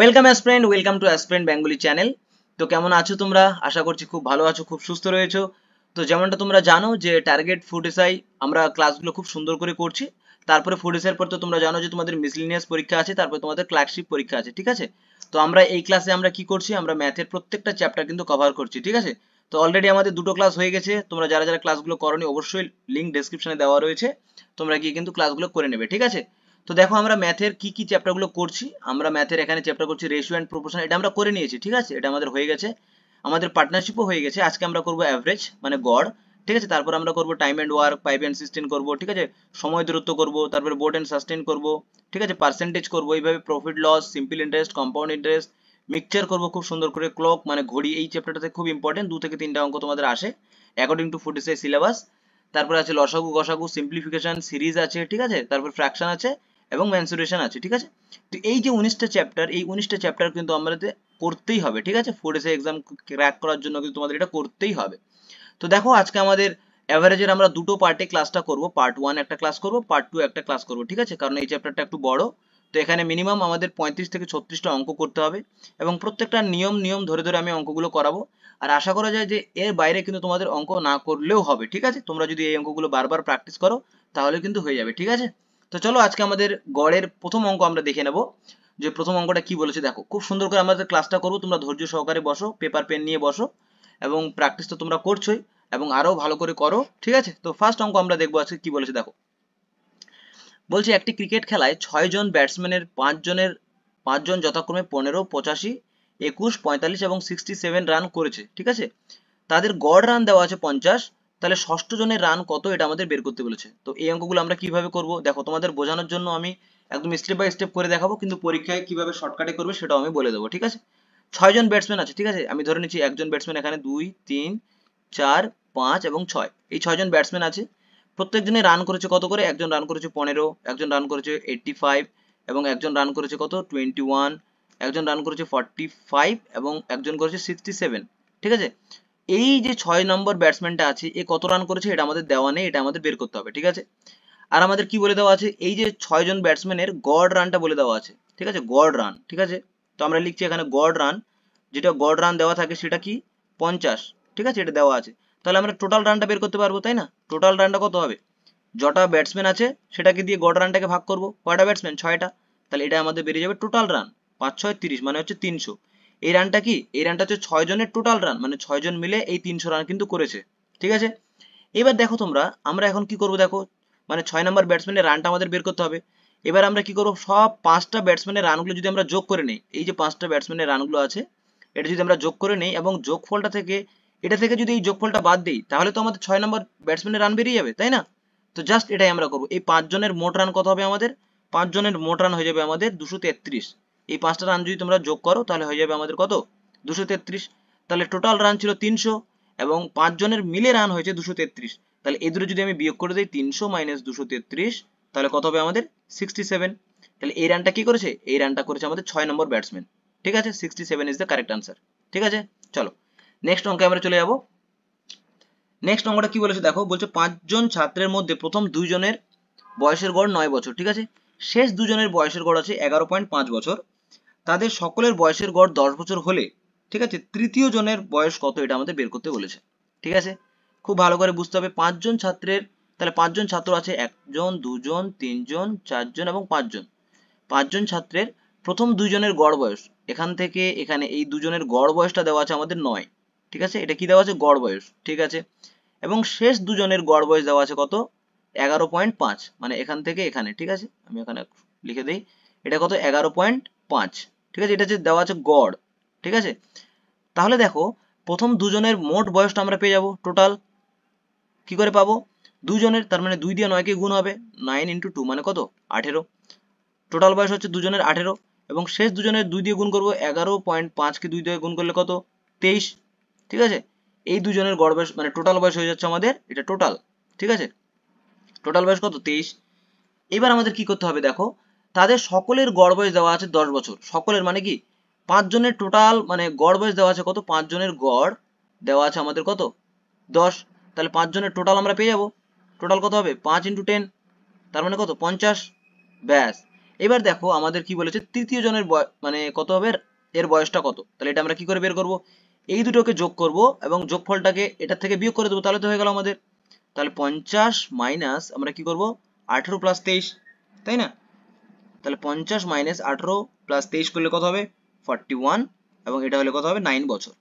welcome aspirant welcome to aspirant Bengali channel তো কেমন আছো তোমরা আশা করছি খুব ভালো আছো খুব সুস্থ রয়েছো তো যেমনটা তোমরা জানো যে টার্গেট ফুড এসআই আমরা ক্লাসগুলো খুব সুন্দর করে করছি তারপরে ফুড এসআইয়ের পর তো তোমরা জানো যে তোমাদের মিসলিনিয়াস পরীক্ষা আছে তারপরে তোমাদের ক্লার্কশিপ পরীক্ষা আছে ঠিক আছে তো আমরা এই ক্লাসে আমরা কি করছি আমরা ম্যাথের প্রত্যেকটা চ্যাপ্টার কিন্তু কভার করছি ঠিক আছে তো অলরেডি আমাদের দুটো ক্লাস হয়ে গেছে তোমরা যারা যারা ক্লাসগুলো করো অবশ্যই লিঙ্ক ডেসক্রিপশনে দেওয়া রয়েছে তোমরা গিয়ে কিন্তু ক্লাসগুলো করে নেবে ঠিক আছে তো দেখো আমরা ম্যাথের কি কি চ্যাপ্টারগুলো করছি আমরা ম্যাথের এখানে চ্যাপ্টার করছি রেশিও অ্যান্ড প্রপোর্শন এটা আমরা করে নিয়েছি ঠিক আছে এটা আমাদের হয়ে গেছে আমাদের পার্টনারশিপও হয়ে গেছে আজকে আমরা করব অ্যাভারেজ মানে গড় ঠিক আছে তারপর আমরা করব time and work pipe and system করব ঠিক আছে সময় দূরত্ব করব তারপরে বোর্ড অ্যান্ড সাস্টেন করব ঠিক আছে পার্সেন্টেজ করব এইভাবে profit loss simple interest compound interest mixture করব খুব সুন্দর করে ক্লক মানে ঘড়ি এই চ্যাপ্টারটাতে খুব ইম্পর্টেন্ট দু থেকে তিনটা অঙ্ক তোমাদের আসে অ্যাকর্ডিং টু ফুটিসের সিলেবাস তারপরে আছে লসাগু গসাগু সিম্পলিফিকেশন সিরিজ আছে ঠিক আছে তারপর ফ্র্যাকশন আছে এবং ম্যানসুরেশন আছে ঠিক আছে তো এই যে উনিশটা চ্যাপ্টার এই উনিশটা চ্যাপ্টার কিন্তু আমাদের করতেই হবে ঠিক আছে ফোর এসে এক্সাম ক্র্যাক করার জন্য কিন্তু তোমাদের এটা করতেই হবে তো দেখো আজকে আমাদের অ্যাভারেজের আমরা দুটো পার্টে ক্লাসটা করব পার্ট ওয়ান একটা ক্লাস করব পার্ট টু একটা ক্লাস করব ঠিক আছে কারণ এই চ্যাপ্টারটা একটু বড় তো এখানে মিনিমাম আমাদের পঁয়ত্রিশ থেকে ছত্রিশটা অঙ্ক করতে হবে এবং প্রত্যেকটা নিয়ম নিয়ম ধরে ধরে আমি অঙ্কগুলো করাবো আর আশা করা যায় যে এর বাইরে কিন্তু তোমাদের অঙ্ক না করলেও হবে ঠিক আছে তোমরা যদি এই অঙ্কগুলো বারবার প্র্যাকটিস করো তাহলে কিন্তু হয়ে যাবে ঠিক আছে তো চলো আজকে আমাদের গড়ের প্রথম অঙ্ক আমরা দেখে নেব যে প্রথম অঙ্কটা কি বলেছে দেখো খুব সুন্দর করে আমাদের ক্লাসটা করবো তোমরা ধৈর্য সহকারে বসো পেপার পেন নিয়ে বসো এবং প্র্যাকটিস তো তোমরা করছোই এবং আরও ভালো করে করো ঠিক আছে তো ফার্স্ট অঙ্ক আমরা দেখবো আজকে কি বলেছে দেখো বলছে একটি ক্রিকেট খেলায় ছয় জন ব্যাটসম্যানের পাঁচজনের পাঁচজন যথাক্রমে পনেরো পঁচাশি একুশ পঁয়তাল্লিশ এবং সিক্সটি সেভেন রান করেছে ঠিক আছে তাদের গড় রান দেওয়া আছে পঞ্চাশ তাহলে ষষ্ঠ জনের রান কত এটা আমাদের বের করতে বলেছে তো এই অঙ্কগুলো আমরা কিভাবে করব দেখো তোমাদের বোঝানোর জন্য আমি একদম স্টেপ বাই স্টেপ করে দেখাবো কিন্তু পরীক্ষায় কিভাবে শর্টকাটে করবে সেটাও আমি বলে দেবো ঠিক আছে ছয়জন ব্যাটসম্যান আছে ঠিক আছে আমি ধরে নিচ্ছি একজন ব্যাটসম্যান এখানে দুই তিন চার পাঁচ এবং ছয় এই ছয়জন ব্যাটসম্যান আছে প্রত্যেকজনে রান করেছে কত করে একজন রান করেছে পনেরো একজন রান করেছে এইটটি ফাইভ এবং একজন রান করেছে কত টোয়েন্টি ওয়ান একজন রান করেছে ফর্টি ফাইভ এবং একজন করেছে সিক্সটি সেভেন ঠিক আছে এই যে ছয় নম্বর ব্যাটসম্যানটা আছে এ কত রান করেছে এটা আমাদের দেওয়া নেই এটা আমাদের বের করতে হবে ঠিক আছে আর আমাদের কি বলে দেওয়া আছে এই যে ছয়জন ব্যাটসম্যানের গড় রানটা বলে দেওয়া আছে ঠিক আছে গড় রান ঠিক আছে তো আমরা লিখছি এখানে গড় রান যেটা গড় রান দেওয়া থাকে সেটা কি পঞ্চাশ ঠিক আছে এটা দেওয়া আছে তাহলে আমরা টোটাল রানটা বের করতে পারবো তাই না টোটাল রানটা কত হবে যটা ব্যাটসম্যান আছে সেটাকে দিয়ে গড় রানটাকে ভাগ করবো কয়টা ব্যাটসম্যান ছয়টা তাহলে এটা আমাদের বেরিয়ে যাবে টোটাল রান পাঁচ ছয় তিরিশ মানে হচ্ছে তিনশো এই রানটা কি এই রানটা হচ্ছে ছয় জনের টোটাল রান মানে ছয় জন মিলে এই তিনশো রান কিন্তু করেছে ঠিক আছে এবার দেখো তোমরা আমরা এখন কি করব দেখো মানে ছয় নম্বর ব্যাটসম্যানের রানটা আমাদের বের করতে হবে এবার আমরা কি করবো সব পাঁচটা ব্যাটসম্যানের রানগুলো যদি আমরা যোগ করে নিই এই যে পাঁচটা ব্যাটসম্যানের রানগুলো আছে এটা যদি আমরা যোগ করে নিই এবং যোগফলটা থেকে এটা থেকে যদি এই যোগফলটা বাদ দিই তাহলে তো আমাদের ছয় নম্বর ব্যাটসম্যানের রান বেরিয়ে যাবে তাই না তো জাস্ট এটাই আমরা করবো এই পাঁচজনের মোট রান কত হবে আমাদের পাঁচজনের মোট রান হয়ে যাবে আমাদের দুশো তেত্রিশ এই পাঁচটা রান যদি তোমরা যোগ করো তাহলে হয়ে যাবে আমাদের কত দুশো তেত্রিশ তাহলে টোটাল রান ছিল তিনশো এবং পাঁচজনের মিলে রান হয়েছে দুশো তেত্রিশ তাহলে এদের দুটো যদি আমি বিয়োগ করে দিই তিনশো মাইনাস দুশো তেত্রিশ তাহলে কত হবে আমাদের সিক্সটি সেভেন তাহলে এই রানটা কি করেছে এই রানটা করেছে আমাদের ছয় নম্বর ব্যাটসম্যান ঠিক আছে sixty seven is the correct answer ঠিক আছে চলো নেক্সট অঙ্কে আমরা চলে যাবো নেক্সট অঙ্কটা কি বলেছে দেখো বলছে পাঁচজন ছাত্রের মধ্যে প্রথম দুইজনের বয়সের গড় নয় বছর ঠিক আছে শেষ দুজনের বয়সের গড় আছে এগারো পয়েন্ট পাঁচ বছর তাদের সকলের বয়সের গড় দশ বছর হলে ঠিক আছে তৃতীয় জনের বয়স কত এটা আমাদের বের করতে বলেছে ঠিক আছে খুব ভালো করে বুঝতে হবে পাঁচজন ছাত্রের তাহলে পাঁচজন ছাত্র আছে একজন দুজন তিনজন চারজন এবং পাঁচজন পাঁচজন ছাত্রের প্রথম দুজনের গড় বয়স এখান থেকে এখানে এই দুজনের গড় বয়সটা দেওয়া আছে আমাদের নয় ঠিক আছে এটা কি দেওয়া আছে গড় বয়স ঠিক আছে এবং শেষ দুজনের গড় বয়স দেওয়া আছে কত এগারো পয়েন্ট পাঁচ মানে এখান থেকে এখানে ঠিক আছে আমি এখানে লিখে দিই এটা কত এগারো পয়েন্ট পাঁচ ঠিক আছে এটা যে দেওয়া আছে গড় ঠিক আছে তাহলে দেখো প্রথম দুজনের মোট বয়সটা আমরা পেয়ে যাব টোটাল কি করে পাবো দুজনের তার মানে দুই দিয়ে নয়কে গুণ হবে নাইন ইন্টু টু মানে কত আঠেরো টোটাল বয়স হচ্ছে দুজনের আঠেরো এবং শেষ দুজনের দুই দিয়ে গুণ করবো এগারো পয়েন্ট পাঁচকে দুই দিয়ে গুণ করলে কত তেইশ ঠিক আছে এই দুজনের গড় বয়স মানে টোটাল বয়স হয়ে যাচ্ছে আমাদের এটা টোটাল ঠিক আছে টোটাল বয়স কত তেইশ এবার আমাদের কি করতে হবে দেখো তাদের সকলের গড় বয়স দেওয়া আছে দশ বছর সকলের মানে কি পাঁচজনের টোটাল মানে গড় বয়স দেওয়া আছে কত পাঁচজনের গড় দেওয়া আছে আমাদের কত দশ তাহলে পাঁচজনের টোটাল আমরা পেয়ে যাব টোটাল কত হবে পাঁচ ইন্টু টেন তার মানে কত পঞ্চাশ ব্যাস এবার দেখো আমাদের কি বলেছে তৃতীয় জনের মানে কত হবে এর বয়সটা কত তাহলে এটা আমরা কি করে বের করব এই দুটোকে যোগ করব এবং যোগফলটাকে এটা থেকে বিয়োগ করে দেবো তাহলে তো হয়ে গেল আমাদের তাহলে পঞ্চাশ মাইনাস আমরা কি করব আঠেরো প্লাস তেইশ তাই না তাহলে পঞ্চাশ মাইনাস আঠারো প্লাস তেইশ করলে কত হবে ফর্টি ওয়ান এবং এটা হলে কত হবে নাইন বছর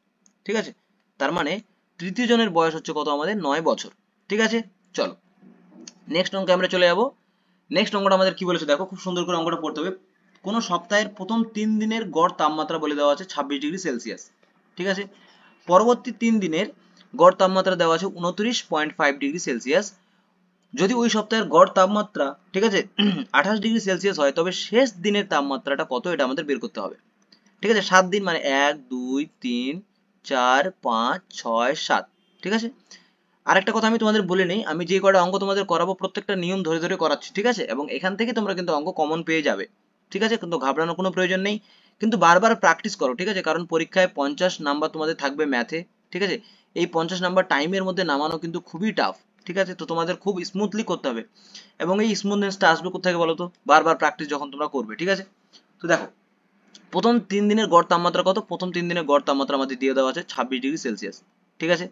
ঠিক আছে তার মানে তৃতীয় জনের বয়স হচ্ছে কত আমাদের নয় বছর ঠিক আছে চলো নেক্সট অঙ্কে আমরা চলে যাবো নেক্সট অঙ্কটা আমাদের কি বলেছে দেখো খুব সুন্দর করে অঙ্কটা পড়তে হবে কোন সপ্তাহের প্রথম তিন দিনের গড় তাপমাত্রা বলে দেওয়া আছে ছাব্বিশ ডিগ্রি সেলসিয়াস ঠিক আছে পরবর্তী তিন দিনের গড় তাপমাত্রা দেওয়া আছে উনত্রিশ পয়েন্ট ফাইভ ডিগ্রি সেলসিয়াস যদি ওই সপ্তাহের গড় তাপমাত্রা ঠিক আছে আঠাশ ডিগ্রি সেলসিয়াস হয় তবে শেষ দিনের তাপমাত্রাটা কত এটা আমাদের বের করতে হবে ঠিক আছে সাত দিন মানে এক দুই তিন চার পাঁচ ছয় সাত ঠিক আছে আরেকটা কথা আমি তোমাদের বলে নেই আমি যে কটা অঙ্ক তোমাদের করাবো প্রত্যেকটা নিয়ম ধরে ধরে করাচ্ছি ঠিক আছে এবং এখান থেকে তোমরা কিন্তু অঙ্ক কমন পেয়ে যাবে ঠিক আছে কিন্তু ঘাবড়ানোর কোনো প্রয়োজন নেই কিন্তু বারবার প্র্যাকটিস করো ঠিক আছে কারণ পরীক্ষায় পঞ্চাশ নাম্বার তোমাদের থাকবে ম্যাথে ঠিক আছে এই পঞ্চাশ নাম্বার টাইমের মধ্যে নামানো কিন্তু খুবই টাফ ঠিক আছে তো তোমাদের খুব স্মুথলি করতে হবে এবং এই স্মুথনেসটা আসবে কোথা থেকে বলো তো বারবার প্র্যাকটিস যখন তোমরা করবে ঠিক আছে তো দেখো প্রথম তিন দিনের গড় তাপমাত্রা কত প্রথম তিন দিনের গড় তাপমাত্রা আমাদের দিয়ে দেওয়া আছে ছাব্বিশ ডিগ্রি সেলসিয়াস ঠিক আছে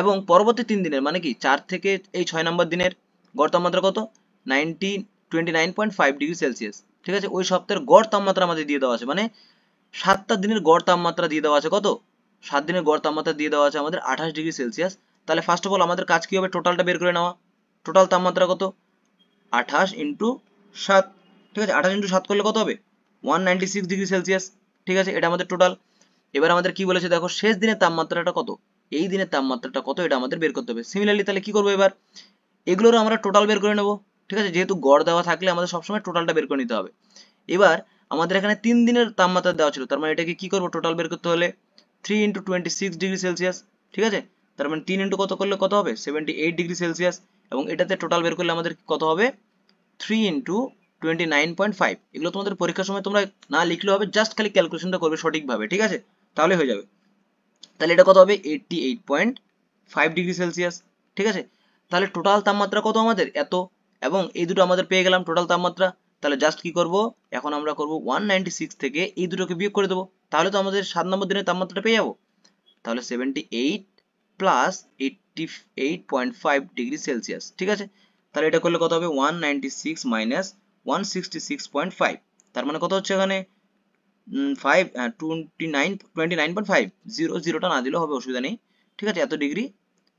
এবং পরবর্তী তিন দিনের মানে কি চার থেকে এই ছয় নম্বর দিনের গড় তাপমাত্রা কত ninety twenty nine point five degree Celsius ঠিক আছে ওই সপ্তাহের গড় তাপমাত্রা আমাদের দিয়ে দেওয়া আছে মানে সাতটা দিনের গড় তাপমাত্রা দিয়ে দেওয়া আছে কত সাত দিনের গড় তাপমাত্রা দিয়ে দেওয়া আছে আমাদের আঠাশ ডিগ্রি সেলসিয়াস তাহলে ফার্স্ট অফ অল আমাদের কাজ কী হবে টোটালটা বের করে নেওয়া টোটাল তাপমাত্রা কত আঠাশ ইন্টু সাত ঠিক আছে আঠাশ ইন্টু সাত করলে কত হবে one ninety six degree Celsius ঠিক আছে এটা আমাদের টোটাল এবার আমাদের কি বলেছে দেখো শেষ দিনের তাপমাত্রাটা কত এই দিনের তাপমাত্রাটা কত এটা আমাদের বের করতে হবে সিমিলারলি তাহলে কি করবো এবার এগুলোরও আমরা টোটাল বের করে নেবো ঠিক আছে যেহেতু গড় দেওয়া থাকলে আমাদের সবসময় টোটালটা বের করে নিতে হবে এবার আমাদের এখানে তিন দিনের তাপমাত্রা দেওয়া ছিল তার মানে এটাকে কি করবো টোটাল বের করতে হলে three into twenty six degree Celsius ঠিক আছে তার মানে তিন ইন্টু কত করলে কত হবে সেভেন্টি এইট ডিগ্রি সেলসিয়াস এবং এটাতে টোটাল বের করলে আমাদের কত হবে three into twenty nine point five এগুলো তোমাদের পরীক্ষার সময় তোমরা না লিখলেও হবে জাস্ট খালি ক্যালকুলেশনটা করবে সঠিকভাবে ঠিক আছে তাহলে হয়ে যাবে তাহলে এটা কত হবে eighty eight point five degree Celsius ঠিক আছে তাহলে টোটাল তাপমাত্রা কত আমাদের এত এবং এই দুটো আমাদের পেয়ে গেলাম টোটাল তাপমাত্রা তাহলে জাস্ট কি করব এখন আমরা করব ওয়ান নাইনটি সিক্স থেকে এই দুটোকে বিয়োগ করে দেবো তাহলে তো আমাদের সাত নম্বর দিনের তাপমাত্রাটা পেয়ে যাবো তাহলে seventy eight plus eighty eight point five degree Celsius ঠিক আছে তাহলে এটা করলে কত হবে ওয়ান নাইনটি তার মানে কত হচ্ছে এখানে ফাইভ টোয়েন্টি নাইন না দিলেও হবে অসুবিধা নেই ঠিক আছে এত ডিগ্রি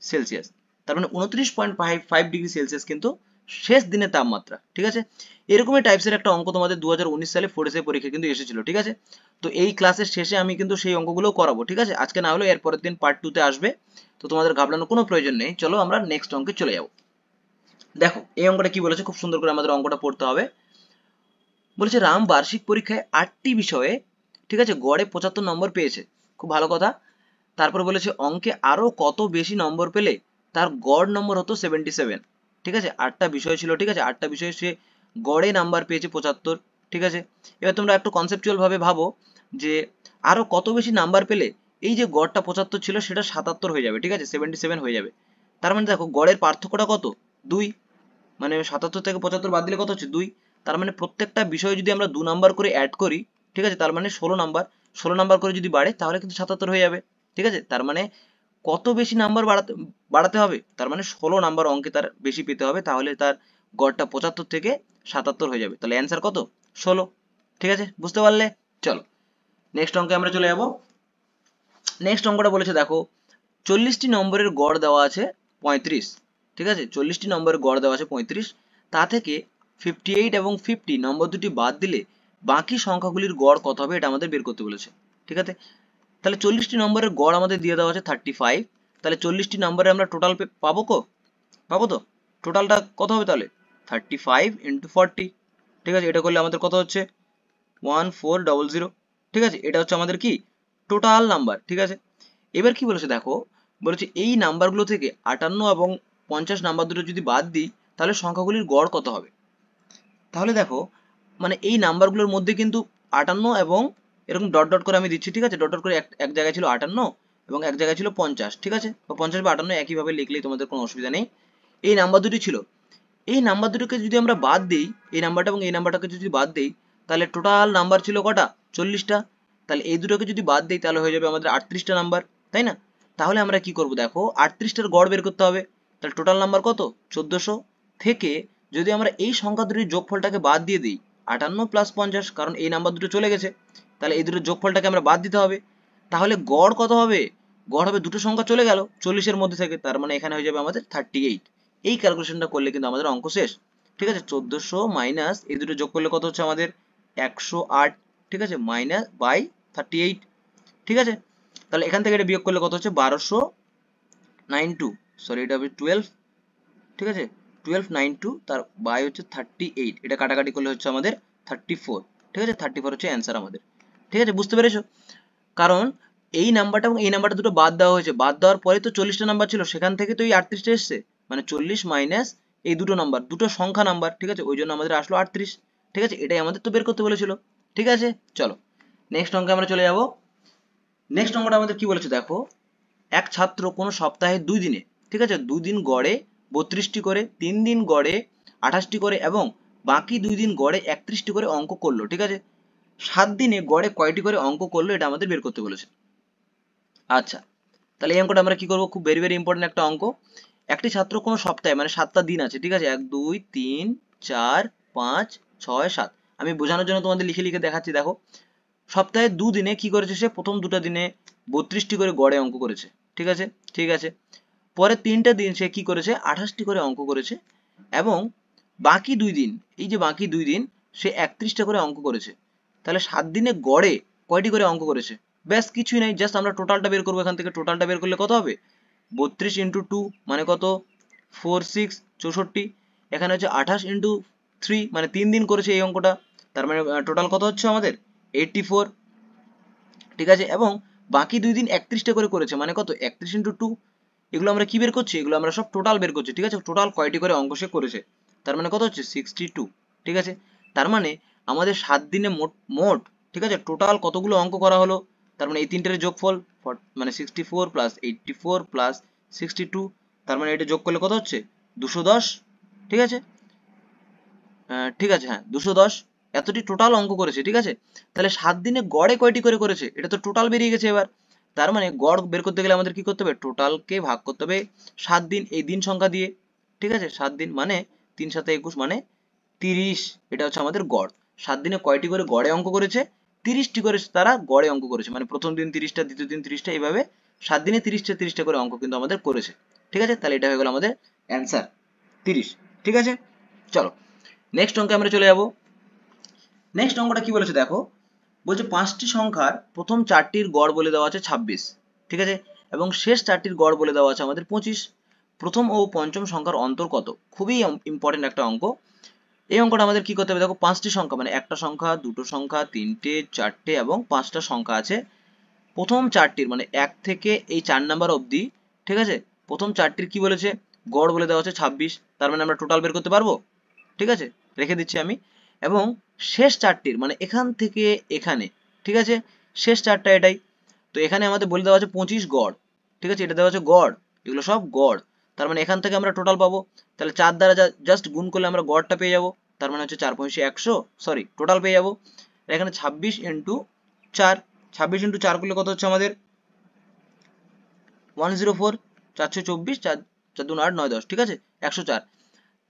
সেলসিয়াস তার মানে উনত্রিশ point five five degree Celsius কিন্তু শেষ দিনের তাপমাত্রা ঠিক আছে এরকমই টাইপসের একটা অঙ্ক তোমাদের দু সালে ফোরেসে পরীক্ষা কিন্তু এসেছিল ঠিক আছে তো এই ক্লাসের শেষে আমি কিন্তু সেই অঙ্কগুলো করাবো ঠিক আছে আজকে না হলে এরপরের দিন পার্ট টুতে আসবে তো তোমাদের ঘাবড়ানোর কোনো প্রয়োজন নেই চলো আমরা নেক্সট অঙ্কে চলে যাবো দেখো এই অঙ্কটা কি বলেছে খুব সুন্দর করে আমাদের অঙ্কটা পড়তে হবে বলেছে রাম বার্ষিক পরীক্ষায় আটটি বিষয়ে ঠিক আছে গড়ে পঁচাত্তর নম্বর পেয়েছে খুব ভালো কথা তারপর বলেছে অঙ্কে আরো কত বেশি নম্বর পেলে তার গড় নম্বর হতো সেভেন্টি সেভেন ঠিক আছে আটটা বিষয় ছিল ঠিক আছে আটটা বিষয়ে সে গড়ে নাম্বার পেয়েছে পঁচাত্তর ঠিক আছে এবার তোমরা একটু কনসেপচুয়াল ভাবে ভাবো যে আরো কত বেশি নাম্বার পেলে এই যে গড়টা পঁচাত্তর ছিল সেটা সাতাত্তর হয়ে যাবে ঠিক আছে সেভেন্টি সেভেন হয়ে যাবে তার মানে দেখো গড়ের পার্থক্যটা কত দুই মানে সাতাত্তর থেকে পঁচাত্তর বাদ দিলে কত হচ্ছে দুই তার মানে প্রত্যেকটা বিষয় যদি আমরা দু নাম্বার করে অ্যাড করি ঠিক আছে তার মানে ষোলো নাম্বার ষোলো নাম্বার করে যদি বাড়ে তাহলে কিন্তু সাতাত্তর হয়ে যাবে ঠিক আছে তার মানে কত বেশি নাম্বার বাড়াতে বাড়াতে হবে তার মানে ষোলো নাম্বার অঙ্কে তার বেশি পেতে হবে তাহলে তার গড়টা পঁচাত্তর থেকে সাতাত্তর হয়ে যাবে তাহলে অ্যান্সার কত ষোলো ঠিক আছে বুঝতে পারলে চলো নেক্সট অঙ্কে আমরা চলে যাব নেক্সট অঙ্কটা বলেছে দেখো চল্লিশটি নম্বরের গড় দেওয়া আছে পঁয়ত্রিশ ঠিক আছে চল্লিশটি নম্বরের গড় দেওয়া আছে পঁয়ত্রিশ তা থেকে ফিফটি এইট এবং ফিফটি নম্বর দুটি বাদ দিলে বাকি সংখ্যাগুলির গড় কত হবে এটা আমাদের বের করতে বলেছে ঠিক আছে তাহলে চল্লিশটি নম্বরের গড় আমাদের দিয়ে দেওয়া আছে থার্টি ফাইভ তাহলে চল্লিশটি নম্বরে আমরা টোটাল পাবো কো পাবো তো টোটালটা কত হবে তাহলে থার্টি ফাইভ ইন্টু ফর্টি ঠিক আছে এটা করলে আমাদের কত হচ্ছে ওয়ান ফোর ডবল জিরো ঠিক আছে এটা হচ্ছে আমাদের কি টোটাল নাম্বার ঠিক আছে এবার কি বলেছে দেখো বলেছে এই নাম্বারগুলো থেকে আটান্ন এবং পঞ্চাশ নাম্বার দুটো যদি বাদ দিই তাহলে সংখ্যাগুলির গড় কত হবে তাহলে দেখো মানে এই নাম্বারগুলোর মধ্যে কিন্তু আটান্ন এবং এরকম ডট ডট করে আমি দিচ্ছি ঠিক আছে ডট ডট করে এক জায়গায় ছিল আটান্ন এবং এক জায়গায় ছিল পঞ্চাশ ঠিক আছে বা পঞ্চাশ বা আটান্ন একইভাবে লিখলেই তোমাদের কোনো অসুবিধা নেই এই নাম্বার দুটি ছিল এই নাম্বার দুটোকে যদি আমরা বাদ দিই এই নাম্বারটা এবং এই নাম্বারটাকে যদি বাদ দিই তাহলে টোটাল নাম্বার ছিল কটা চল্লিশটা তাহলে এই দুটোকে যদি বাদ দিই তাহলে হয়ে যাবে আমাদের আটত্রিশটা নাম্বার তাই না তাহলে আমরা কি করব দেখো আটত্রিশটার গড় বের করতে হবে তাহলে টোটাল নাম্বার কত চোদ্দশো থেকে যদি আমরা এই সংখ্যা দুটির যোগফলটাকে বাদ দিয়ে দিই আটান্ন প্লাস পঞ্চাশ কারণ এই নাম্বার দুটো চলে গেছে তাহলে এই দুটো যোগফলটাকে আমরা বাদ দিতে হবে তাহলে গড় কত হবে গড় হবে দুটো সংখ্যা চলে গেল চল্লিশের মধ্যে থেকে তার মানে এখানে হয়ে যাবে আমাদের থার্টি এইট এই ক্যালকুলেশনটা করলে কিন্তু আমাদের অঙ্ক শেষ ঠিক আছে চোদ্দোশো মাইনাস এই দুটো যোগ করলে কত হচ্ছে আমাদের একশো আট ঠিক আছে মাইনাস বাই থার্টি এইট ঠিক আছে তাহলে এখান থেকে এটা বিয়োগ করলে কত হচ্ছে বারোশো নাইন টু সরি এটা হবে টুয়েলভ ঠিক আছে টুয়েলভ নাইন টু তার বাই হচ্ছে থার্টি এইট এটা কাটাকাটি করলে হচ্ছে আমাদের থার্টি ফোর ঠিক আছে থার্টি ফোর হচ্ছে অ্যান্সার আমাদের ঠিক আছে বুঝতে পেরেছো কারণ এই নাম্বারটা এবং এই নাম্বারটা দুটো বাদ দেওয়া হয়েছে বাদ দেওয়ার পরে তো চল্লিশটা নাম্বার ছিল সেখান থেকে তো এই আটত্রিশটা এসছে মানে চল্লিশ মাইনাস এই দুটো নাম্বার দুটো সংখ্যা নাম্বার ঠিক আছে ওই জন্য আমাদের আসলো আটত্রিশ ঠিক আছে এটাই আমাদের তো বের করতে বলেছিল ঠিক আছে চলো নেক্সট অঙ্কে আমরা চলে যাব নেক্সট অঙ্কটা আমাদের কি বলেছে দেখো এক ছাত্র কোনো সপ্তাহে দুই দিনে ঠিক আছে দুই দিন গড়ে বত্রিশটি করে তিন দিন গড়ে আঠাশটি করে এবং বাকি দুই দিন গড়ে একত্রিশটি করে অঙ্ক করলো ঠিক আছে সাত দিনে গড়ে কয়টি করে অঙ্ক করলো এটা আমাদের বের করতে বলেছে আচ্ছা তাহলে এই অঙ্কটা আমরা কি করবো খুব ভেরি ভেরি ইম্পর্টেন্ট একটা অঙ্ক একটি ছাত্র কোনো সপ্তাহে মানে সাতটা দিন আছে ঠিক আছে এক দুই তিন চার পাঁচ ছয় সাত আমি বোঝানোর জন্য তোমাদের লিখে লিখে দেখাচ্ছি দেখো সপ্তাহে দুদিনে কি করেছে সে প্রথম দুটা দিনে বত্রিশটি করে গড়ে অঙ্ক করেছে ঠিক আছে ঠিক আছে পরে তিনটা দিন সে কি করেছে আঠাশটি করে অঙ্ক করেছে এবং বাকি দুই দিন এই যে বাকি দুই দিন সে একত্রিশটা করে অঙ্ক করেছে তাহলে সাত দিনে গড়ে কয়টি করে অঙ্ক করেছে ব্যাস কিছুই নাই জাস্ট আমরা টোটালটা বের করবো এখান থেকে টোটালটা বের করলে কত হবে বত্রিশ ইন্টু টু মানে কত ফোর সিক্স চৌষট্টি এখানে হচ্ছে আঠাশ ইন্টু থ্রি মানে তিন দিন করেছে এই অঙ্কটা তার মানে টোটাল কত হচ্ছে আমাদের এইটটি ফোর ঠিক আছে এবং বাকি দুই দিন একত্রিশটা করে করেছে মানে কত একত্রিশ ইন্টু টু এগুলো আমরা কি বের করছি এগুলো আমরা সব টোটাল বের করছি ঠিক আছে টোটাল কয়টি করে অঙ্ক সে করেছে তার মানে কত হচ্ছে সিক্সটি টু ঠিক আছে তার মানে আমাদের সাত দিনে মোট মোট ঠিক আছে টোটাল কতগুলো অঙ্ক করা হলো তার মানে এই তিনটের যোগফল মানে sixty four plus eighty four plus sixty two তার মানে এটা যোগ করলে কত হচ্ছে দুশো দশ ঠিক আছে ঠিক আছে হ্যাঁ দুশো দশ এতটি টোটাল অঙ্ক করেছে ঠিক আছে তাহলে সাত দিনে গড়ে কয়টি করে করেছে এটা তো টোটাল বেরিয়ে গেছে এবার তার মানে গড় বের করতে গেলে আমাদের কি করতে হবে টোটালকে ভাগ করতে হবে সাত দিন এই দিন সংখ্যা দিয়ে ঠিক আছে সাত দিন মানে তিন সাথে একুশ মানে তিরিশ এটা হচ্ছে আমাদের গড় সাত দিনে কয়টি করে গড়ে অঙ্ক করেছে তিরিশটি করে তারা গড়ে অঙ্ক করেছে মানে প্রথম দিন তিরিশটা দ্বিতীয় দিন তিরিশটা এইভাবে সাত দিনে তিরিশটা তিরিশটা করে অঙ্ক কিন্তু আমাদের করেছে ঠিক আছে তাহলে এটা হয়ে গেল আমাদের অ্যান্সার তিরিশ ঠিক আছে চলো নেক্সট অঙ্কে আমরা চলে যাব নেক্সট অঙ্কটা কি বলেছে দেখো বলছে পাঁচটি সংখ্যার প্রথম চারটির গড় বলে দেওয়া আছে ছাব্বিশ ঠিক আছে এবং শেষ চারটির গড় বলে দেওয়া আছে আমাদের পঁচিশ প্রথম ও পঞ্চম সংখ্যার অন্তর কত খুবই ইম্পর্টেন্ট একটা অঙ্ক এই অঙ্কটা আমাদের কি করতে হবে দেখো পাঁচটি সংখ্যা মানে একটা সংখ্যা দুটো সংখ্যা তিনটে চারটে এবং পাঁচটা সংখ্যা আছে প্রথম চারটির মানে এক থেকে এই চার নাম্বার অবধি ঠিক আছে প্রথম চারটির কি বলেছে গড় বলে দেওয়া আছে ছাব্বিশ তার মানে আমরা টোটাল বের করতে পারবো ঠিক আছে রেখে দিচ্ছি আমি এবং শেষ চারটির মানে এখান থেকে এখানে ঠিক আছে শেষ চারটা এটাই তো এখানে আমাদের বলে দেওয়া আছে পঁচিশ গড় ঠিক আছে এটা দেওয়া আছে গড় এগুলো সব গড় তার মানে এখান থেকে আমরা টোটাল পাবো তাহলে চার দ্বারা জাস্ট গুণ করলে আমরা গড়টা পেয়ে যাবো তার মানে হচ্ছে চার পঁয়ষি একশো সরি টোটাল পেয়ে যাবো এখানে ছাব্বিশ ইন্টু চার ছাব্বিশ ইন্টু চার করলে কত হচ্ছে আমাদের ওয়ান জিরো ফোর চারশো চব্বিশ চার চার দু আট নয় দশ ঠিক আছে একশো চার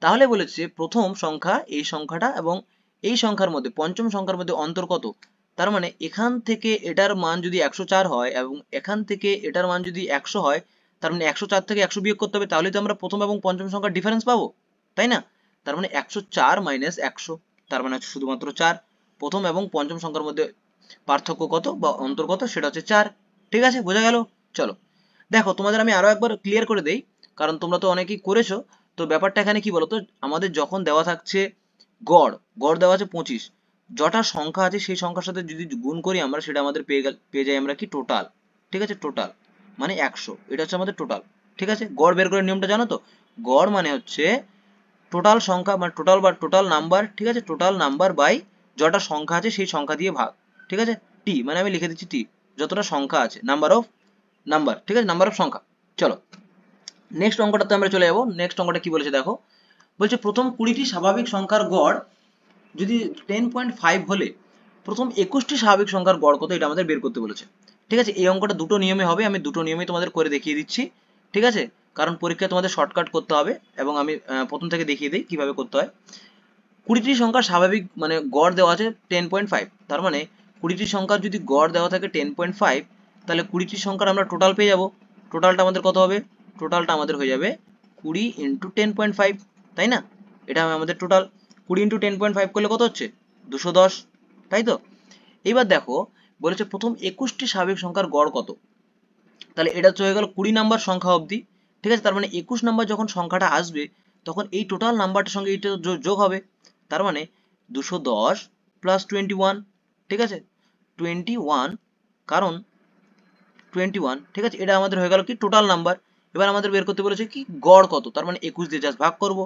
তাহলে বলেছে প্রথম সংখ্যা এই সংখ্যাটা এবং এই সংখ্যার মধ্যে পঞ্চম সংখ্যার মধ্যে অন্তর কত তার মানে এখান থেকে এটার মান যদি একশো চার হয় এবং এখান থেকে এটার মান যদি একশো হয় তার মানে একশো চার থেকে একশো বিয়োগ করতে হবে তাহলে তো আমরা প্রথম এবং পঞ্চম সংখ্যার ডিফারেন্স পাবো তাই না তার মানে একশো চার মাইনাস একশো তার মানে হচ্ছে শুধুমাত্র চার প্রথম এবং পঞ্চম সংখ্যার মধ্যে পার্থক্য কত বা অন্তর্গত সেটা হচ্ছে চার ঠিক আছে বোঝা গেল চলো দেখো তোমাদের আমি আরো একবার ক্লিয়ার করে দেই কারণ তোমরা তো অনেকেই করেছো তো ব্যাপারটা এখানে কি বলতো আমাদের যখন দেওয়া থাকছে গড় গড় দেওয়া আছে পঁচিশ যটা সংখ্যা আছে সেই সংখ্যার সাথে যদি গুণ করি আমরা সেটা আমাদের পেয়ে গেল পেয়ে যাই আমরা কি টোটাল ঠিক আছে টোটাল মানে একশো এটা হচ্ছে আমাদের টোটাল ঠিক আছে গড় বের করার নিয়মটা জানো তো গড় মানে হচ্ছে টোটাল সংখ্যা মানে টোটাল বা টোটাল নাম্বার ঠিক আছে টোটাল নাম্বার বাই যটা সংখ্যা আছে সেই সংখ্যা দিয়ে ভাগ ঠিক আছে টি মানে আমি লিখে দিচ্ছি টি যতটা সংখ্যা আছে নাম্বার অফ নাম্বার ঠিক আছে নাম্বার অফ সংখ্যা চলো নেক্সট অঙ্কটাতে আমরা চলে যাবো নেক্সট অঙ্কটা কি বলেছে দেখো বলছে প্রথম কুড়িটি স্বাভাবিক সংখ্যার গড় যদি টেন পয়েন্ট ফাইভ হলে প্রথম একুশটি স্বাভাবিক সংখ্যার গড় কত এটা আমাদের বের করতে বলেছে ঠিক আছে এই অঙ্কটা দুটো নিয়মে হবে আমি দুটো নিয়মে তোমাদের করে দেখিয়ে দিচ্ছি ঠিক আছে কারণ পরীক্ষায় তোমাদের শর্টকাট করতে হবে এবং আমি প্রথম থেকে দেখিয়ে দিই কিভাবে করতে হয় কুড়িটি সংখ্যা স্বাভাবিক মানে গড় দেওয়া আছে টেন পয়েন্ট ফাইভ তার মানে কুড়িটি সংখ্যার যদি গড় দেওয়া থাকে টেন পয়েন্ট ফাইভ তাহলে কুড়িটি সংখ্যার আমরা টোটাল পেয়ে যাব টোটালটা আমাদের কত হবে টোটালটা আমাদের হয়ে যাবে কুড়ি ইন্টু টেন পয়েন্ট ফাইভ তাই না এটা আমাদের টোটাল কুড়ি ইন্টু টেন পয়েন্ট ফাইভ করলে কত হচ্ছে দুশো দশ তাই তো এবার দেখো বলেছে প্রথম একুশটি স্বাভাবিক সংখ্যার গড় কত তাহলে এটা চলে গেল কুড়ি নাম্বার সংখ্যা অবধি ঠিক আছে তার মানে একুশ নাম্বার যখন সংখ্যাটা আসবে তখন এই টোটাল নাম্বারটার সঙ্গে এইটা যোগ হবে তার মানে দুশো দশ প্লাস টোয়েন্টি ওয়ান ঠিক আছে টোয়েন্টি ওয়ান কারণ টোয়েন্টি ওয়ান ঠিক আছে এটা আমাদের হয়ে গেল কি টোটাল নাম্বার এবার আমাদের বের করতে বলেছে কি গড় কত তার মানে একুশ দিয়ে জাস্ট ভাগ করব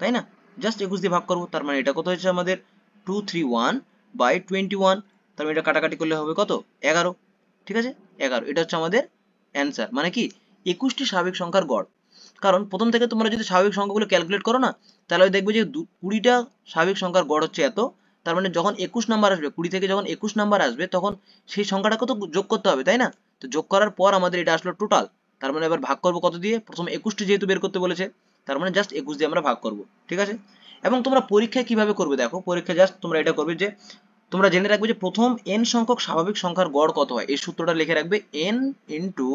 তাই না জাস্ট একুশ দিয়ে ভাগ করব তার মানে এটা কত হয়েছে আমাদের two three one by twenty one তাহলে এটা কাটাকাটি করলে হবে কত এগারো ঠিক আছে এগারো এটা হচ্ছে আমাদের অ্যান্সার মানে কি একুশটি স্বাভাবিক সংখ্যার গড় কারণ প্রথম থেকে তোমরা যদি স্বাভাবিক সংখ্যাগুলো ক্যালকুলেট করো না তাহলে দেখবে যে কুড়িটা স্বাভাবিক সংখ্যার গড় হচ্ছে এত তার মানে যখন একুশ নাম্বার আসবে কুড়ি থেকে যখন একুশ নাম্বার আসবে তখন সেই সংখ্যাটাকে তো যোগ করতে হবে তাই না তো যোগ করার পর আমাদের এটা আসলো টোটাল তার মানে এবার ভাগ করবো কত দিয়ে প্রথম একুশটি যেহেতু বের করতে বলেছে তার মানে জাস্ট একুশ দিয়ে আমরা ভাগ করব ঠিক আছে এবং তোমরা পরীক্ষায় কিভাবে করবে দেখো পরীক্ষায় জাস্ট তোমরা এটা করবে যে তোমরা জেনে রাখবে যে প্রথম এন সংখ্যক স্বাভাবিক সংখ্যার গড় কত হয় এই সূত্রটা লিখে রাখবে এন ইন্টু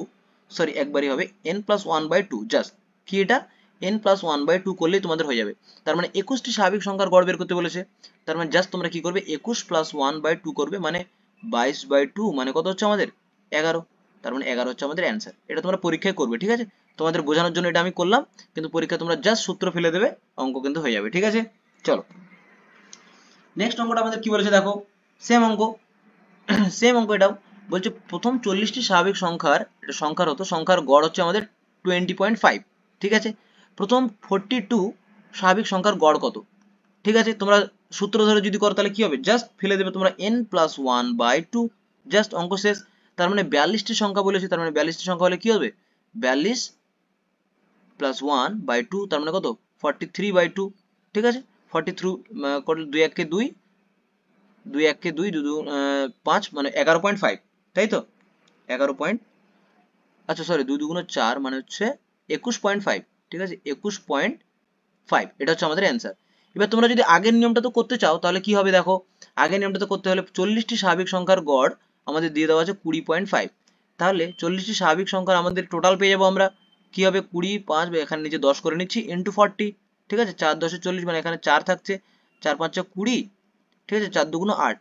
সরি একবারই হবে N plus one by two just কি এটা N plus one by two করলেই তোমাদের হয়ে যাবে তার মানে একুশটি স্বাভাবিক সংখ্যার গড় বের করতে বলেছে তার মানে জাস্ট তোমরা কি করবে একুশ প্লাস ওয়ান বাই টু করবে মানে বাইশ বাই টু মানে কত হচ্ছে আমাদের এগারো তার মানে এগারো হচ্ছে আমাদের অ্যান্সার এটা তোমরা পরীক্ষায় করবে ঠিক আছে তোমাদের বোঝানোর জন্য এটা আমি করলাম কিন্তু পরীক্ষা তোমরা জাস্ট সূত্র ফেলে দেবে অঙ্ক কিন্তু হয়ে যাবে ঠিক আছে চলো নেক্সট অঙ্কটা আমাদের কি বলেছে দেখো সেম অঙ্ক সেম অঙ্ক এটাও বলছে প্রথম চল্লিশটি স্বাভাবিক সংখ্যার এটা সংখ্যার হতো সংখ্যার গড় হচ্ছে আমাদের টোয়েন্টি পয়েন্ট ফাইভ ঠিক আছে প্রথম ফোরটি টু স্বাভাবিক সংখ্যার গড় কত ঠিক আছে তোমরা সূত্র ধরে যদি করো তাহলে কি হবে জাস্ট ফেলে দেবে তোমরা N plus one by two just অঙ্ক শেষ তার মানে বিয়াল্লিশটি সংখ্যা বলেছে তার মানে বিয়াল্লিশটি সংখ্যা হলে কি হবে বিয়াল্লিশ প্লাস ওয়ান বাই টু তার মানে কত ফর্টি থ্রি বাই টু ঠিক আছে ফর্টি থ্রু করলে দুই এককে দুই দুই এককে দুই দু পাঁচ মানে এগারো পয়েন্ট ফাইভ তাই তো এগারো পয়েন্ট আচ্ছা সরি দুই দুগুণ চার মানে হচ্ছে একুশ পয়েন্ট ফাইভ ঠিক আছে একুশ পয়েন্ট ফাইভ এটা হচ্ছে আমাদের অ্যান্সার এবার তোমরা যদি আগের নিয়মটা তো করতে চাও তাহলে কি হবে দেখো আগের নিয়মটা তো করতে হলে চল্লিশটি স্বাভাবিক সংখ্যার গড় আমাদের দিয়ে দেওয়া আছে কুড়ি পয়েন্ট ফাইভ তাহলে চল্লিশটি স্বাভাবিক সংখ্যার আমাদের টোটাল পেয়ে যাবো আমরা কি হবে কুড়ি পাঁচ এখানে নিচে দশ করে নিচ্ছি ইন্টু ফর্টি ঠিক আছে চার দশে চল্লিশ মানে এখানে চার থাকছে চার পাঁচশো কুড়ি ঠিক আছে চার দুগুণ আট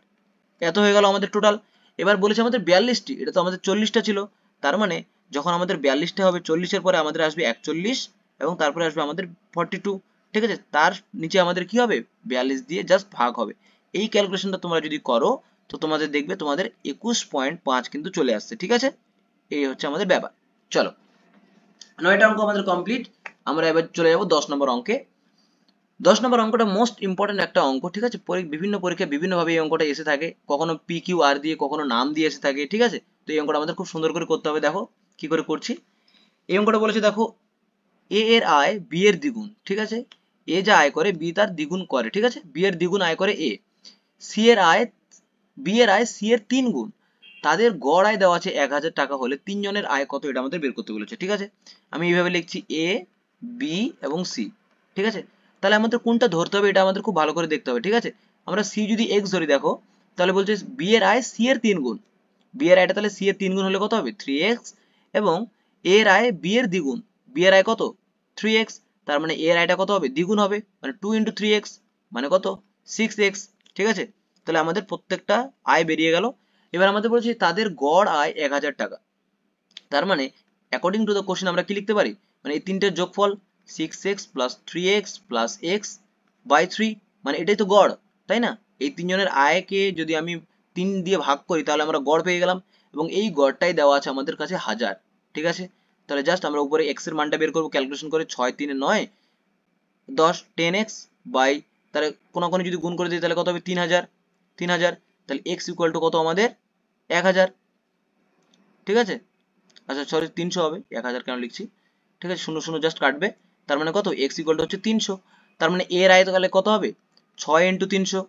এত হয়ে গেল আমাদের টোটাল এবার বলেছে আমাদের বিয়াল্লিশটি এটা তো আমাদের চল্লিশটা ছিল তার মানে যখন আমাদের বিয়াল্লিশটা হবে চল্লিশের পরে আমাদের আসবে একচল্লিশ এবং তারপরে আসবে আমাদের ফর্টি টু ঠিক আছে তার নিচে আমাদের কি হবে বিয়াল্লিশ দিয়ে জাস্ট ভাগ হবে এই ক্যালকুলেশনটা তোমরা যদি করো তো তোমাদের দেখবে তোমাদের একুশ পয়েন্ট পাঁচ কিন্তু চলে আসছে ঠিক আছে এই হচ্ছে আমাদের ব্যাপার চলো নয়টা অঙ্ক আমাদের কমপ্লিট আমরা এবার চলে যাব দশ নম্বর অঙ্কে দশ নম্বর অঙ্কটা মোস্ট ইম্পর্টেন্ট একটা অঙ্ক ঠিক আছে বিভিন্ন পরীক্ষায় বিভিন্নভাবে এই অঙ্কটা এসে থাকে কখনো পি কিউ আর দিয়ে কখনো নাম দিয়ে এসে থাকে ঠিক আছে তো এই অঙ্কটা আমাদের খুব সুন্দর করে করতে হবে দেখো কি করে করছি এই অঙ্কটা বলেছে দেখো এ এর আয় বি এর দ্বিগুণ ঠিক আছে এ যা আয় করে বি তার দ্বিগুণ করে ঠিক আছে বি এর দ্বিগুণ আয় করে এ সি এর আয় বি এর আয় সি এর তিন গুণ তাদের গড় আয় দেওয়া আছে এক হাজার টাকা হলে তিনজনের আয় কত এটা আমাদের বের করতে বলেছে ঠিক আছে আমি এইভাবে লিখছি এ বি এবং সি ঠিক আছে তাহলে আমাদের কোনটা ধরতে হবে এটা আমাদের খুব ভালো করে দেখতে হবে ঠিক আছে আমরা সি যদি এক্স ধরি দেখো তাহলে বলছে বি এর আয় সি এর তিন গুণ বি এর আয়টা তাহলে সি এর তিন গুণ হলে কত হবে থ্রি এক্স এবং এর আয় বি এর দ্বিগুণ বি এর আয় কত থ্রি এক্স তার মানে এর আয়টা কত হবে দ্বিগুণ হবে মানে টু ইন্টু থ্রি এক্স মানে কত সিক্স এক্স ঠিক আছে তাহলে আমাদের প্রত্যেকটা আয় বেরিয়ে গেল এবার আমাদের বলছে তাদের গড় আয় এক হাজার টাকা তার মানে অ্যাকর্ডিং টু দ্য কোশ্চেন আমরা কি লিখতে পারি মানে এই তিনটের যোগফল six X plus three X plus X by three মানে এটাই তো গড় তাই না এই তিনজনের আয়কে যদি আমি তিন দিয়ে ভাগ করি তাহলে আমরা গড় পেয়ে গেলাম এবং এই গড়টাই দেওয়া আছে আমাদের কাছে হাজার ঠিক আছে তাহলে জাস্ট আমরা উপরে এক্স এর মানটা বের করবো ক্যালকুলেশন করে ছয় তিনে নয় দশ টেন এক্স বাই তাহলে কোনো কোনো যদি গুণ করে দিই তাহলে কত হবে তিন হাজার তিন হাজার তাহলে এক্স ইকুয়াল টু কত আমাদের এক হাজার ঠিক আছে আচ্ছা সরি তিনশো হবে এক হাজার কেন লিখছি ঠিক আছে শূন্য শূন্য জাস্ট কাটবে তার মানে কত এক্স ইকুয়াল টু হচ্ছে তিনশো তার মানে এর তাহলে কত হবে ছয় ইন্টু তিনশো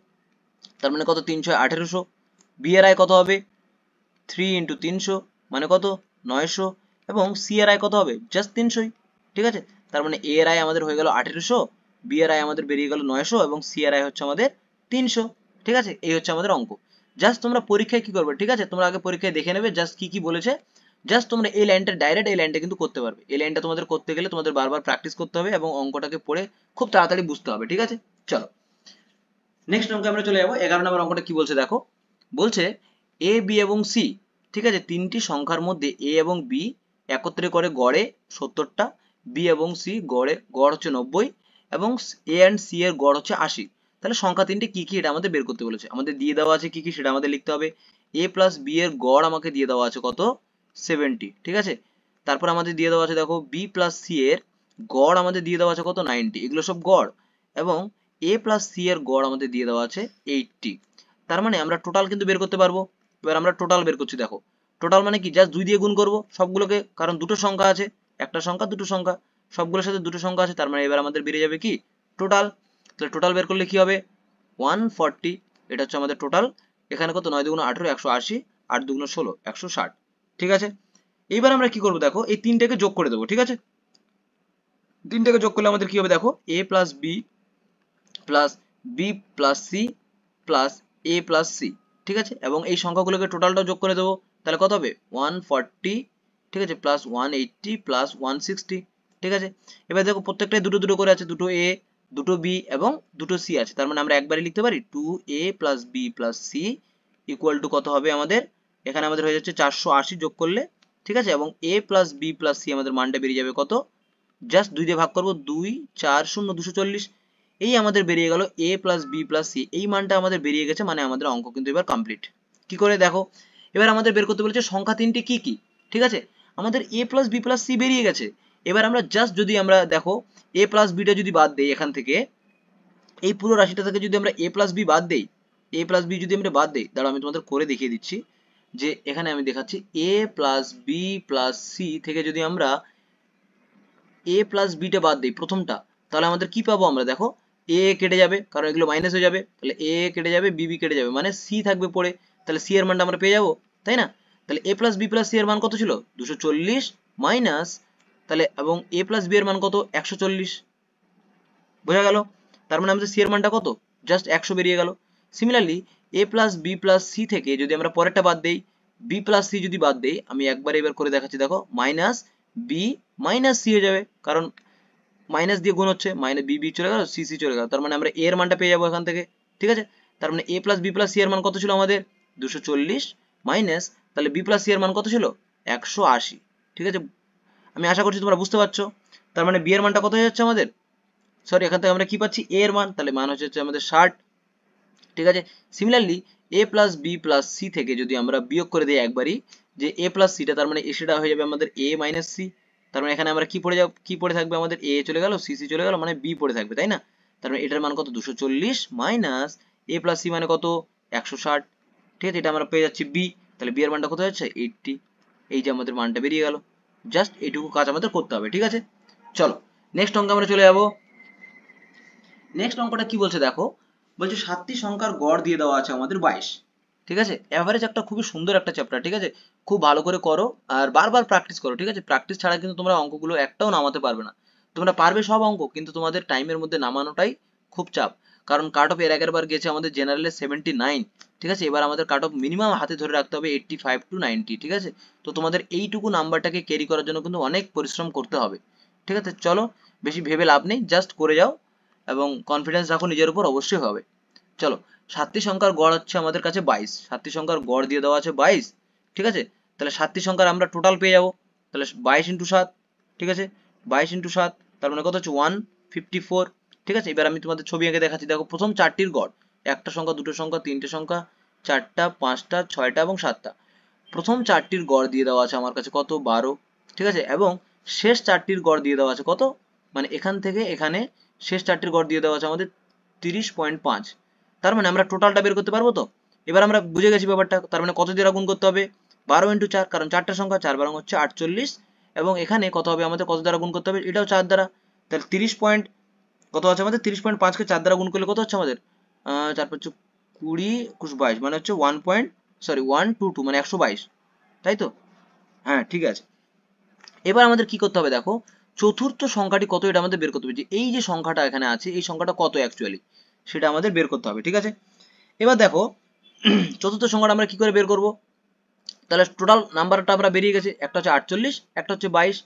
তার মানে কত তিনশো আঠেরোশো বি এর আয় কত হবে থ্রি ইন্টু তিনশো মানে কত নয়শো এবং সি এর আয় কত হবে জাস্ট তিনশোই ঠিক আছে তার মানে এ এর আয় আমাদের হয়ে গেল আঠেরোশো বি এর আয় আমাদের বেরিয়ে গেল নয়শো এবং সি এর আয় হচ্ছে আমাদের তিনশো ঠিক আছে এই হচ্ছে আমাদের অঙ্ক জাস্ট তোমরা পরীক্ষায় কি করবে ঠিক আছে তোমরা আগে পরীক্ষায় দেখে নেবে জাস্ট কি কি বলেছে জাস্ট তোমরা এই লাইনটা ডাইরেক্ট এই লাইনটা কিন্তু করতে পারবে এই লাইনটা তোমাদের করতে গেলে তোমাদের বারবার প্র্যাকটিস করতে হবে এবং অঙ্কটাকে পড়ে খুব তাড়াতাড়ি বুঝতে হবে ঠিক আছে চলো নেক্সট অঙ্কে আমরা চলে যাবো এগারো নম্বর অঙ্কটা কি বলছে দেখো বলছে এ বি এবং সি ঠিক আছে তিনটি সংখ্যার মধ্যে এ এবং বি একত্রে করে গড়ে সত্তরটা বি এবং সি গড়ে গড় হচ্ছে নব্বই এবং এ অ্যান্ড সি এর গড় হচ্ছে আশি তাহলে সংখ্যা তিনটি কি কি এটা আমাদের বের করতে বলেছে আমাদের দিয়ে দেওয়া আছে কি কি সেটা আমাদের লিখতে হবে এ প্লাস বি এর গড় আমাকে দিয়ে দেওয়া আছে কত সেভেন্টি ঠিক আছে তারপর আমাদের দিয়ে দেওয়া আছে দেখো বি প্লাস সি এর গড় আমাদের দিয়ে দেওয়া আছে কত নাইনটি এগুলো সব গড় এবং এ প্লাস সি এর গড় আমাদের দিয়ে দেওয়া আছে এইটটি তার মানে আমরা টোটাল কিন্তু বের করতে পারবো এবার আমরা টোটাল বের করছি দেখো টোটাল মানে কি জাস্ট দুই দিয়ে গুণ করবো সবগুলোকে কারণ দুটো সংখ্যা আছে একটা সংখ্যা দুটো সংখ্যা সবগুলোর সাথে দুটো সংখ্যা আছে তার মানে এবার আমাদের বেড়ে যাবে কি টোটাল তাহলে টোটাল বের করলে কি হবে ওয়ান এটা হচ্ছে আমাদের টোটাল এখানে কত নয় দুগুণ আঠেরো একশো আশি আট দুগুণ ষোলো একশো ষাট ঠিক আছে এইবার আমরা কি করব দেখো এই তিনটাকে যোগ করে দেবো ঠিক আছে তিনটাকে যোগ করলে আমাদের কি হবে দেখো A plus B plus B plus C plus A plus C ঠিক আছে এবং এই সংখ্যাগুলোকে টোটালটা যোগ করে দেবো তাহলে কত হবে ওয়ান ফর্টি ঠিক আছে plus one eighty plus one sixty ঠিক আছে এবার দেখো প্রত্যেকটাই দুটো দুটো করে আছে দুটো এ দুটো বি এবং দুটো সি আছে তার মানে আমরা একবারে লিখতে পারি two A plus B plus C equal to কত হবে আমাদের এখানে আমাদের হয়ে যাচ্ছে চারশো যোগ করলে ঠিক আছে এবং A plus B plus C আমাদের মানটা বেরিয়ে যাবে কত জাস্ট দুই দিয়ে ভাগ করবো দুই চার শূন্য দুশো চল্লিশ এই আমাদের বেরিয়ে গেল A plus B plus C এই মানটা আমাদের বেরিয়ে গেছে মানে আমাদের অঙ্ক কিন্তু এবার কমপ্লিট কি করে দেখো এবার আমাদের বের করতে বলেছে সংখ্যা তিনটি কি কি ঠিক আছে আমাদের A plus B plus C বেরিয়ে গেছে এবার আমরা জাস্ট যদি আমরা দেখো এ প্লাস বিটা যদি বাদ দেই এখান থেকে এই পুরো রাশিটা থেকে যদি আমরা এ প্লাস বি বাদ দেই এ প্লাস বি যদি আমরা বাদ দেই দাঁড়াও আমি তোমাদের করে দেখিয়ে দিচ্ছি যে এখানে আমি দেখাচ্ছি A plus B plus C থেকে যদি আমরা এ প্লাস বিটা বাদ দিই প্রথমটা তাহলে আমাদের কি পাবো আমরা দেখো এ কেটে যাবে কারণ এগুলো মাইনাস হয়ে যাবে তাহলে এ কেটে যাবে বিবি কেটে যাবে মানে সি থাকবে পড়ে তাহলে সি এর মানটা আমরা পেয়ে যাবো তাই না তাহলে A plus B plus C এর মান কত ছিল দুশো চল্লিশ মাইনাস তাহলে এবং এ প্লাস বি এর মান কত একশো চল্লিশ বোঝা গেল তার মানে আমাদের সি এর মানটা কত জাস্ট একশো বেরিয়ে গেল similarly A plus B plus C থেকে যদি আমরা পরেরটা বাদ দেই বি প্লাস সি যদি বাদ দেই আমি একবার এবার করে দেখাচ্ছি দেখো মাইনাস বি মাইনাস সি হয়ে যাবে কারণ মাইনাস দিয়ে গুণ হচ্ছে মাইনাস বি বি চলে গেল সি সি চলে গেল তার মানে আমরা এর মানটা পেয়ে যাবো এখান থেকে ঠিক আছে তার মানে A plus B plus C এর মান কত ছিল আমাদের দুশো চল্লিশ মাইনাস তাহলে বি প্লাস সি এর মান কত ছিল একশো আশি ঠিক আছে আমি আশা করছি তোমরা বুঝতে পারছো তার মানে বি এর মানটা কত হয়ে যাচ্ছে আমাদের সরি এখান থেকে আমরা কি পাচ্ছি এ এর মান তাহলে মান হচ্ছে আমাদের ষাট ঠিক আছে similarly A plus B plus C থেকে যদি আমরা বিয়োগ করে দিই একবারই যে এ প্লাস সিটা তার মানে এ সেটা হয়ে যাবে আমাদের এ মাইনাস সি তার মানে এখানে আমরা কি পড়ে যাব কি পড়ে থাকবে আমাদের এ চলে গেল সি সি চলে গেল মানে বি পড়ে থাকবে তাই না তার মানে এটার মান কত দুশো চল্লিশ মাইনাস এ প্লাস সি মানে কত একশো ষাট ঠিক আছে এটা আমরা পেয়ে যাচ্ছি বি তাহলে বি এর মানটা কত যাচ্ছে এইটটি এই যে আমাদের মানটা বেরিয়ে গেল জাস্ট এইটুকু কাজ আমাদের করতে হবে ঠিক আছে চলো নেক্সট অঙ্ক আমরা চলে যাব নেক্সট অঙ্কটা কি বলছে দেখো বলছে সাতটি সংখ্যার গড় দিয়ে দেওয়া আছে আমাদের বাইশ ঠিক আছে এভারেজ একটা খুবই সুন্দর একটা চ্যাপ্টার ঠিক আছে খুব ভালো করে করো আর বারবার প্র্যাকটিস করো ঠিক আছে প্র্যাকটিস ছাড়া কিন্তু তোমরা অঙ্কগুলো একটাও নামাতে পারবে না তোমরা পারবে সব অঙ্ক কিন্তু তোমাদের টাইমের মধ্যে নামানোটাই খুব চাপ কারণ কাট অফ এর আগের বার গেছে আমাদের জেনারেলের সেভেন্টি নাইন ঠিক আছে এবার আমাদের কাট অফ মিনিমাম হাতে ধরে রাখতে হবে এইটটি ফাইভ টু নাইনটি ঠিক আছে তো তোমাদের এইটুকু নাম্বারটাকে ক্যারি করার জন্য কিন্তু অনেক পরিশ্রম করতে হবে ঠিক আছে চলো বেশি ভেবে লাভ নেই জাস্ট করে যাও এবং কনফিডেন্স রাখো নিজের উপর অবশ্যই হবে চলো সাতটি সংখ্যার গড় হচ্ছে আমাদের কাছে বাইশ সাতটি সংখ্যার গড় দিয়ে দেওয়া আছে বাইশ ঠিক আছে তাহলে সাতটি সংখ্যার আমরা টোটাল পেয়ে যাবো তাহলে বাইশ ইন্টু সাত ঠিক আছে বাইশ ইন্টু সাত তার মানে কত হচ্ছে ওয়ান ফিফটি ফোর ঠিক আছে এবার আমি তোমাদের ছবি আঁকে দেখাচ্ছি দেখো প্রথম চারটির গড় একটা সংখ্যা দুটো সংখ্যা তিনটে সংখ্যা চারটা পাঁচটা ছয়টা এবং সাতটা প্রথম চারটির গড় দিয়ে দেওয়া আছে আমার কাছে কত বারো ঠিক আছে এবং শেষ চারটির গড় দিয়ে দেওয়া আছে কত মানে এখান থেকে এখানে শেষ চারটির গড় দিয়ে দেওয়া আছে আমাদের 30.5 তার মানে আমরা টোটালটা বের করতে পারবো তো এবার আমরা বুঝে গেছি ব্যাপারটা তার মানে কত দিয়ে গুণ করতে হবে বারো ইন্টু চার কারণ চারটা সংখ্যা চার বারং হচ্ছে আটচল্লিশ এবং এখানে কত হবে আমাদের কত দ্বারা গুণ করতে হবে এটাও চার দ্বারা তাহলে তিরিশ পয়েন্ট কত আছে আমাদের তিরিশ পয়েন্ট পাঁচকে চার দ্বারা গুণ করলে কত হচ্ছে আমাদের চার পাঁচ কুড়ি একুশ বাইশ মানে হচ্ছে one point sorry one two two মানে একশো বাইশ তাই তো হ্যাঁ ঠিক আছে এবার আমাদের কি করতে হবে দেখো চতুর্থ সংখ্যাটি কত এটা আমাদের বের করতে হবে যে এই যে সংখ্যাটা এখানে আছে এই সংখ্যাটা কত অ্যাকচুয়ালি সেটা আমাদের বের করতে হবে ঠিক আছে এবার দেখো চতুর্থ সংখ্যাটা আমরা কি করে বের করব তাহলে টোটাল নাম্বারটা আমরা বেরিয়ে গেছে একটা হচ্ছে আটচল্লিশ একটা হচ্ছে বাইশ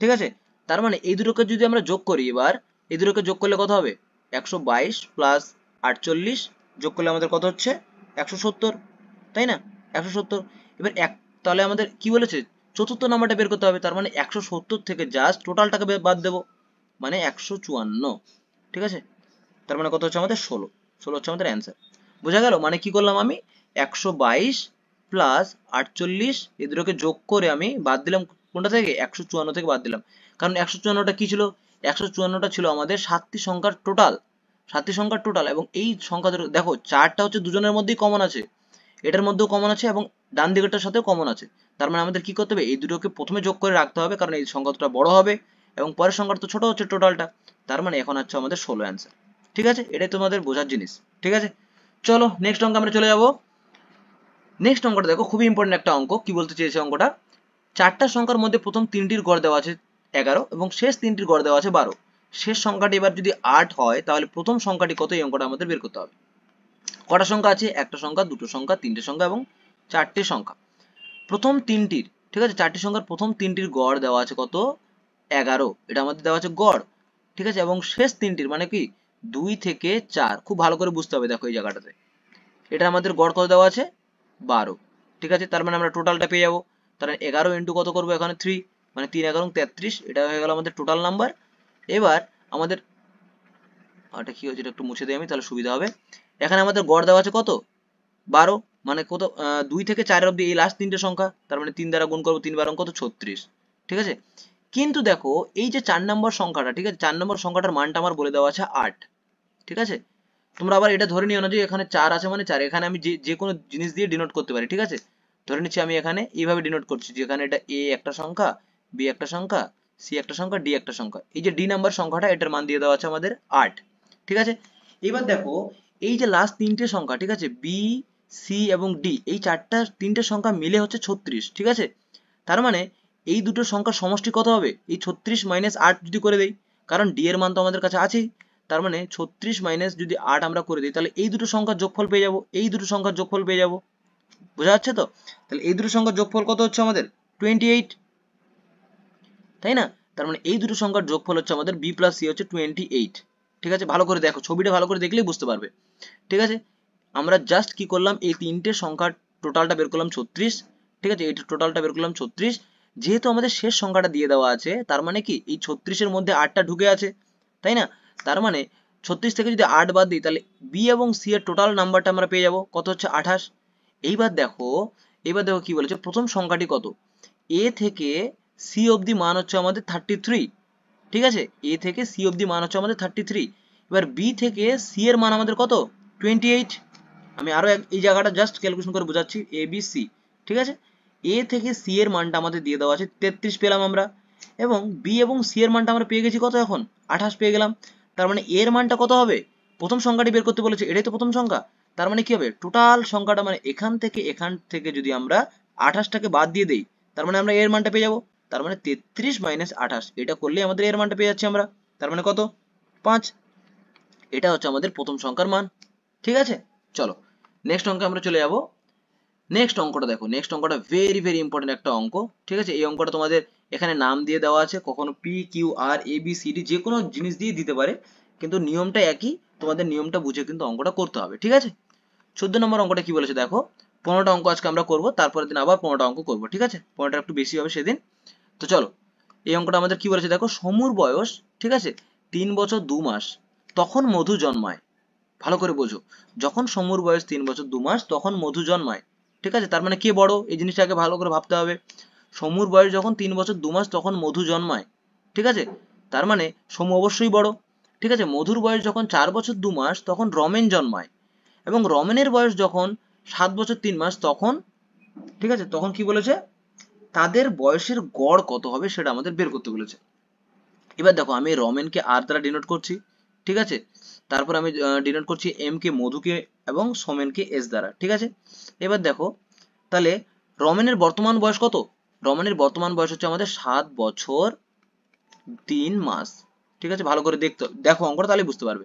ঠিক আছে তার মানে এই দুটোকে যদি আমরা যোগ করি এবার এই দুটোকে যোগ করলে কত হবে একশো বাইশ প্লাস আটচল্লিশ যোগ করলে আমাদের কত হচ্ছে একশো সত্তর তাই না একশো সত্তর এবার এক তাহলে আমাদের কি বলেছে চতুর্থ নাম্বারটা বের করতে হবে তার মানে একশো সত্তর থেকে জাস্ট টোটালটাকে বাদ দেবো মানে একশো চুয়ান্ন ঠিক আছে তার মানে কত হচ্ছে আমাদের ষোলো ষোলো হচ্ছে আমাদের অ্যান্সার বোঝা গেল মানে কি করলাম আমি একশো বাইশ প্লাস আটচল্লিশ এ দুটোকে যোগ করে আমি বাদ দিলাম কোনটা থেকে একশো চুয়ান্ন থেকে বাদ দিলাম কারণ একশো চুয়ান্নটা কি ছিল একশো চুয়ান্নটা ছিল আমাদের সাতটি সংখ্যার টোটাল সাতটি সংখ্যার টোটাল এবং এই সংখ্যা দেখো চারটা হচ্ছে দুজনের মধ্যেই কমন আছে এটার মধ্যেও কমন আছে এবং ডান দিকেরটার সাথেও কমন আছে তার মানে আমাদের কি করতে হবে এই দুটোকে প্রথমে যোগ করে রাখতে হবে কারণ এই সংখ্যা বড় হবে এবং পরের সংখ্যাটা তো ছোট হচ্ছে টোটালটা তার মানে এখন হচ্ছে আমাদের ষোলো অ্যান্সার ঠিক আছে এটাই তোমাদের বোঝার জিনিস ঠিক আছে চলো নেক্সট অঙ্ক আমরা চলে যাব নেক্সট অঙ্কটা দেখো খুবই ইম্পর্টেন্ট একটা অঙ্ক কি বলতে চেয়েছে অঙ্কটা চারটা সংখ্যার মধ্যে প্রথম তিনটির গড় দেওয়া আছে এগারো এবং শেষ তিনটির গড় দেওয়া আছে বারো শেষ সংখ্যাটি এবার যদি আট হয় তাহলে প্রথম সংখ্যাটি কত এই অঙ্কটা আমাদের বের করতে হবে কটা সংখ্যা আছে একটা সংখ্যা দুটো সংখ্যা তিনটে সংখ্যা এবং চারটে সংখ্যা প্রথম তিনটির ঠিক আছে চারটি সংখ্যার প্রথম তিনটির গড় দেওয়া আছে কত এগারো এটা আমাদের দেওয়া আছে গড় ঠিক আছে এবং শেষ তিনটির মানে কি দুই থেকে চার খুব ভালো করে বুঝতে হবে দেখো এই জায়গাটাতে এটা আমাদের গড় কত দেওয়া আছে বারো ঠিক আছে তার মানে আমরা টোটালটা পেয়ে যাবো তাহলে মানে এগারো ইন্টু কত করবো এখানে থ্রি মানে তিন এগারো তেত্রিশ এটা হয়ে গেল আমাদের টোটাল নাম্বার এবার আমাদের এটা কি হয়েছে এটা একটু মুছে দিই আমি তাহলে সুবিধা হবে এখানে আমাদের গড় দেওয়া আছে কত বারো মানে কত দুই থেকে চারের অব্দি এই লাস্ট তিনটে সংখ্যা তার মানে তিন দ্বারা গুণ করবো তিন বারং কত ছত্রিশ ঠিক আছে কিন্তু দেখো এই যে চার নম্বর সংখ্যাটা ঠিক আছে চার নম্বর সংখ্যাটার মানটা আমার বলে দেওয়া আছে আট ঠিক আছে তোমরা আবার এটা ধরে নিও না যে এখানে চার আছে মানে চার এখানে আমি যে কোনো জিনিস দিয়ে ডিনোট করতে পারি ঠিক আছে ধরে নিচ্ছি আমি এখানে এইভাবে ডিনোট করছি যে এখানে এটা এ একটা সংখ্যা বি একটা সংখ্যা সি একটা সংখ্যা ডি একটা সংখ্যা এই যে ডি নাম্বার সংখ্যাটা এটার মান দিয়ে দেওয়া আছে আমাদের আট ঠিক আছে এবার দেখো এই যে লাস্ট তিনটে সংখ্যা ঠিক আছে বি সি এবং ডি এই চারটা তিনটে সংখ্যা মিলে হচ্ছে ছত্রিশ ঠিক আছে তার মানে এই দুটো সংখ্যার সমষ্টি কত হবে এই ছত্রিশ মাইনাস আট যদি করে দেই কারণ ডি এর মান তো আমাদের কাছে আছেই তার মানে ছত্রিশ মাইনাস যদি আট আমরা করে দিই তাহলে এই দুটো সংখ্যার যোগফল পেয়ে যাব এই দুটো সংখ্যার যোগফল পেয়ে যাবো বোঝা যাচ্ছে তো তাহলে এই দুটো সংখ্যার যোগফল কত হচ্ছে আমাদের টোয়েন্টি এইট তাই না তার মানে এই দুটো সংখ্যার যোগফল হচ্ছে আমাদের বি প্লাস সি হচ্ছে টোয়েন্টি এইট ঠিক আছে ভালো করে দেখো ছবিটা ভালো করে দেখলেই বুঝতে পারবে ঠিক আছে আমরা জাস্ট কি করলাম এই তিনটে সংখ্যা টোটালটা বের করলাম ছত্রিশ ঠিক আছে এটা টোটালটা বের করলাম ছত্রিশ যেহেতু আমাদের শেষ সংখ্যাটা দিয়ে দেওয়া আছে তার মানে কি এই ছত্রিশের মধ্যে আটটা ঢুকে আছে তাই না তার মানে ছত্রিশ থেকে যদি আট বাদ দিই তাহলে বি এবং সি এর টোটাল নাম্বারটা আমরা পেয়ে যাব কত হচ্ছে আঠাশ এইবার দেখো এইবার দেখো কি বলেছে প্রথম সংখ্যাটি কত এ থেকে সি অবধি মান হচ্ছে আমাদের থার্টি থ্রি ঠিক আছে এ থেকে সি অবধি মান হচ্ছে আমাদের থার্টি থ্রি এবার বি থেকে সি এর মান আমাদের কত টোয়েন্টি এইট আমি আরও এই জায়গাটা জাস্ট ক্যালকুলেশন করে বোঝাচ্ছি এ বি সি ঠিক আছে এ থেকে সি এর মানটা আমাদের দিয়ে দেওয়া আছে তেত্রিশ পেলাম আমরা এবং বি এবং সি এর মানটা আমরা পেয়ে গেছি কত এখন আঠাশ পেয়ে গেলাম তার মানে এর মানটা কত হবে প্রথম সংখ্যাটি বের করতে বলেছে এটাই তো প্রথম সংখ্যা তার মানে কি হবে টোটাল সংখ্যাটা মানে এখান থেকে এখান থেকে যদি আমরা আঠাশটাকে বাদ দিয়ে দেই তার মানে আমরা এর মানটা পেয়ে যাব তার মানে তেত্রিশ মাইনাস আঠাশ এটা করলে আমাদের এর মানটা পেয়ে যাচ্ছি আমরা তার মানে কত পাঁচ এটা হচ্ছে আমাদের প্রথম সংখ্যার মান ঠিক আছে চলো নেক্সট অঙ্কে আমরা চলে যাব নেক্সট অঙ্কটা দেখো নেক্সট অঙ্কটা ভেরি ভেরি ইম্পর্টেন্ট একটা অঙ্ক ঠিক আছে এই অঙ্কটা তোমাদের এখানে নাম দিয়ে দেওয়া আছে কখনো P Q R A B C D যে কোনো জিনিস দিয়ে দিতে পারে কিন্তু নিয়মটা একই তোমাদের নিয়মটা বুঝে কিন্তু অঙ্কটা করতে হবে ঠিক আছে চোদ্দ নম্বর অঙ্কটা কি বলেছে দেখো পনেরোটা অঙ্ক আজকে আমরা করবো তারপরের দিন আবার পনেরোটা অঙ্ক করবো ঠিক আছে পনেরোটা একটু বেশি হবে সেদিন তো চলো এই অঙ্কটা আমাদের কি বলেছে দেখো সমুর বয়স ঠিক আছে তিন বছর দু মাস তখন মধু জন্মায় ভালো করে বোঝো যখন সমুর বয়স তিন বছর দু মাস তখন মধু জন্মায় ঠিক আছে তার মানে কে বড় এই জিনিসটাকে ভালো করে ভাবতে হবে সমুর বয়স যখন তিন বছর দু মাস তখন মধু জন্মায় ঠিক আছে তার মানে সমু অবশ্যই বড় ঠিক আছে মধুর বয়স যখন চার বছর দু মাস তখন রমেন জন্মায় এবং রমেনের বয়স যখন সাত বছর তিন মাস তখন ঠিক আছে তখন কি বলেছে তাদের বয়সের গড় কত হবে সেটা আমাদের বের করতে বলেছে এবার দেখো আমি রমেনকে আর দ্বারা ডিনোট করছি ঠিক আছে তারপর আমি ডিনোট করছি এম কে মধুকে এবং সোমেনকে এস দ্বারা ঠিক আছে এবার দেখো তাহলে রমেনের বর্তমান বয়স কত রমেনের বর্তমান বয়স হচ্ছে আমাদের সাত বছর তিন মাস ঠিক আছে ভালো করে দেখতে দেখো অঙ্কটা তাহলে বুঝতে পারবে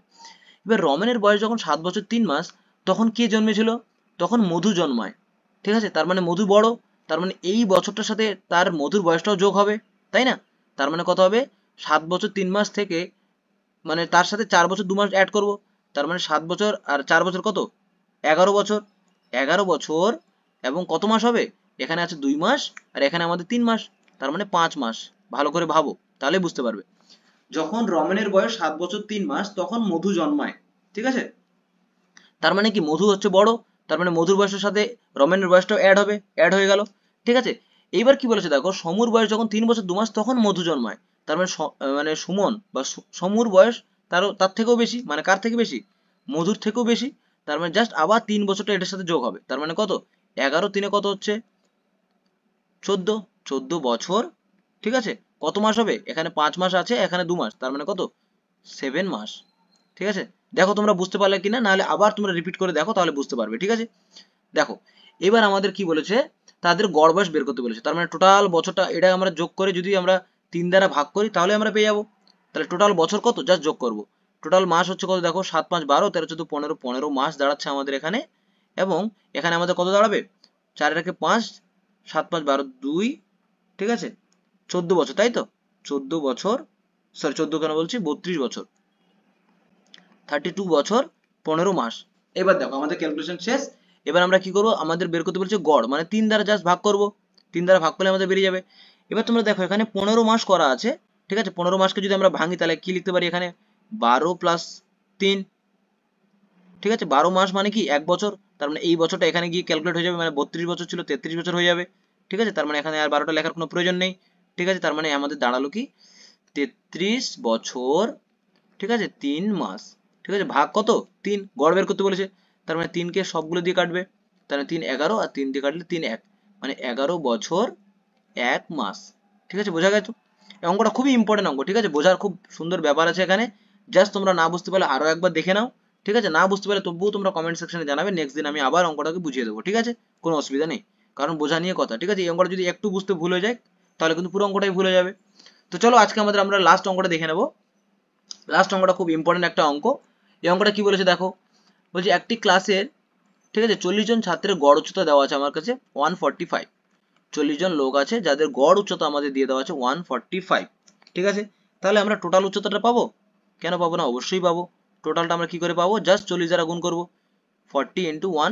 এবার রমেনের বয়স যখন সাত বছর তিন মাস তখন কে জন্মেছিল তখন মধু জন্মায় ঠিক আছে তার মানে মধু বড় তার মানে এই বছরটার সাথে তার মধুর বয়সটাও যোগ হবে তাই না তার মানে কত হবে সাত বছর তিন মাস থেকে মানে তার সাথে চার বছর দু মাস অ্যাড করব তার মানে সাত বছর আর চার বছর কত এগারো বছর এগারো বছর এবং কত মাস হবে এখানে আছে দুই মাস আর এখানে আমাদের তিন মাস তার মানে পাঁচ মাস ভালো করে ভাবো তাহলে বুঝতে পারবে যখন রমেনের বয়স সাত বছর তিন মাস তখন মধু জন্মায় ঠিক আছে তার মানে কি মধু হচ্ছে বড় তার মানে মধুর বয়সের সাথে রমেনের বয়সটাও অ্যাড হবে অ্যাড হয়ে গেল ঠিক আছে এইবার কি বলেছে দেখো সমুর বয়স যখন তিন বছর দু মাস তখন মধু জন্মায় তার মানে মানে সুমন বা সমুর বয়স তারও তার থেকেও বেশি মানে কার থেকে বেশি মধুর থেকেও বেশি তার মানে জাস্ট আবার তিন বছরটা এটার সাথে যোগ হবে তার মানে কত এগারো তিনে কত হচ্ছে চোদ্দ চোদ্দ বছর ঠিক আছে কত মাস হবে এখানে পাঁচ মাস আছে এখানে দু মাস তার মানে কত সেভেন মাস ঠিক আছে দেখো তোমরা বুঝতে পারলে কিনা নাহলে আবার তোমরা রিপিট করে দেখো তাহলে বুঝতে পারবে ঠিক আছে দেখো এবার আমাদের কি বলেছে তাদের গড় বয়স বের করতে বলেছে তার মানে টোটাল বছরটা এটা আমরা যোগ করে যদি আমরা তিন দ্বারা ভাগ করি তাহলে আমরা পেয়ে যাবো তাহলে টোটাল বছর কত যা যোগ করব টোটাল মাস হচ্ছে কত দেখো সাত পাঁচ বারো তেরো চোদ্দ পনেরো পনেরো মাস দাঁড়াচ্ছে আমাদের এখানে এবং এখানে আমাদের কত দাঁড়াবে চার একে পাঁচ সাত পাঁচ বারো দুই ঠিক আছে চোদ্দ বছর তাই তো চোদ্দ বছর সরি চোদ্দ কেন বলছি বত্রিশ বছর থার্টি টু বছর পনেরো মাস এবার দেখো আমাদের ক্যালকুলেশন শেষ এবার আমরা কি করবো আমাদের বের করতে বলছে গড় মানে তিন দ্বারা জাস্ট ভাগ করব তিন দ্বারা ভাগ করলে আমাদের বেরিয়ে যাবে এবার তোমরা দেখো এখানে পনেরো মাস করা আছে ঠিক আছে পনেরো মাসকে যদি আমরা ভাঙি তাহলে কি লিখতে পারি এখানে বারো প্লাস তিন ঠিক আছে বারো মাস মানে কি এক বছর তার মানে এই বছরটা এখানে গিয়ে ক্যালকুলেট হয়ে যাবে মানে বত্রিশ বছর ছিল তেত্রিশ বছর হয়ে যাবে ঠিক আছে তার মানে এখানে আর বারোটা লেখার কোনো প্রয়োজন নেই ঠিক আছে তার মানে আমাদের দাঁড়ালো কি তেত্রিশ বছর ঠিক আছে তিন মাস ঠিক আছে ভাগ কত তিন গড় বের করতে বলেছে তার মানে তিনকে সবগুলো দিয়ে কাটবে তার মানে তিন এগারো আর তিন দিয়ে কাটলে তিন এক মানে এগারো বছর এক মাস ঠিক আছে বোঝা গেছে অঙ্কটা খুবই ইম্পর্টেন্ট অঙ্ক ঠিক আছে বোঝার খুব সুন্দর ব্যাপার আছে এখানে জাস্ট তোমরা না বুঝতে পারলে আরও একবার দেখে নাও ঠিক আছে না বুঝতে পারলে তবুও তোমরা কমেন্ট সেকশনে জানাবে নেক্সট দিন আমি আবার অঙ্কটাকে বুঝিয়ে দেবো ঠিক আছে কোনো অসুবিধা নেই কারণ বোঝা নিয়ে কথা ঠিক আছে এই অঙ্কটা যদি একটু বুঝতে ভুল হয়ে যায় তাহলে কিন্তু পুরো অঙ্কটাই ভুলে যাবে তো চলো আজকে আমাদের আমরা লাস্ট অঙ্কটা দেখে নেব লাস্ট অঙ্কটা খুব ইম্পর্টেন্ট একটা অঙ্ক এই অঙ্কটা কি বলেছে দেখো বলছে একটি ক্লাসের ঠিক আছে চল্লিশ জন ছাত্রের গড় উচ্চতা দেওয়া আছে আমার কাছে ওয়ান ফর্টি ফাইভ চল্লিশ জন লোক আছে যাদের গড় উচ্চতা আমাদের দিয়ে দেওয়া আছে ওয়ান ঠিক আছে তাহলে আমরা টোটাল উচ্চতাটা পাবো কেন পাবো না অবশ্যই পাবো টোটালটা আমরা কি করে পাবো জাস্ট চল্লিশ দ্বারা গুণ করবো ফর্টি ইন্টু ওয়ান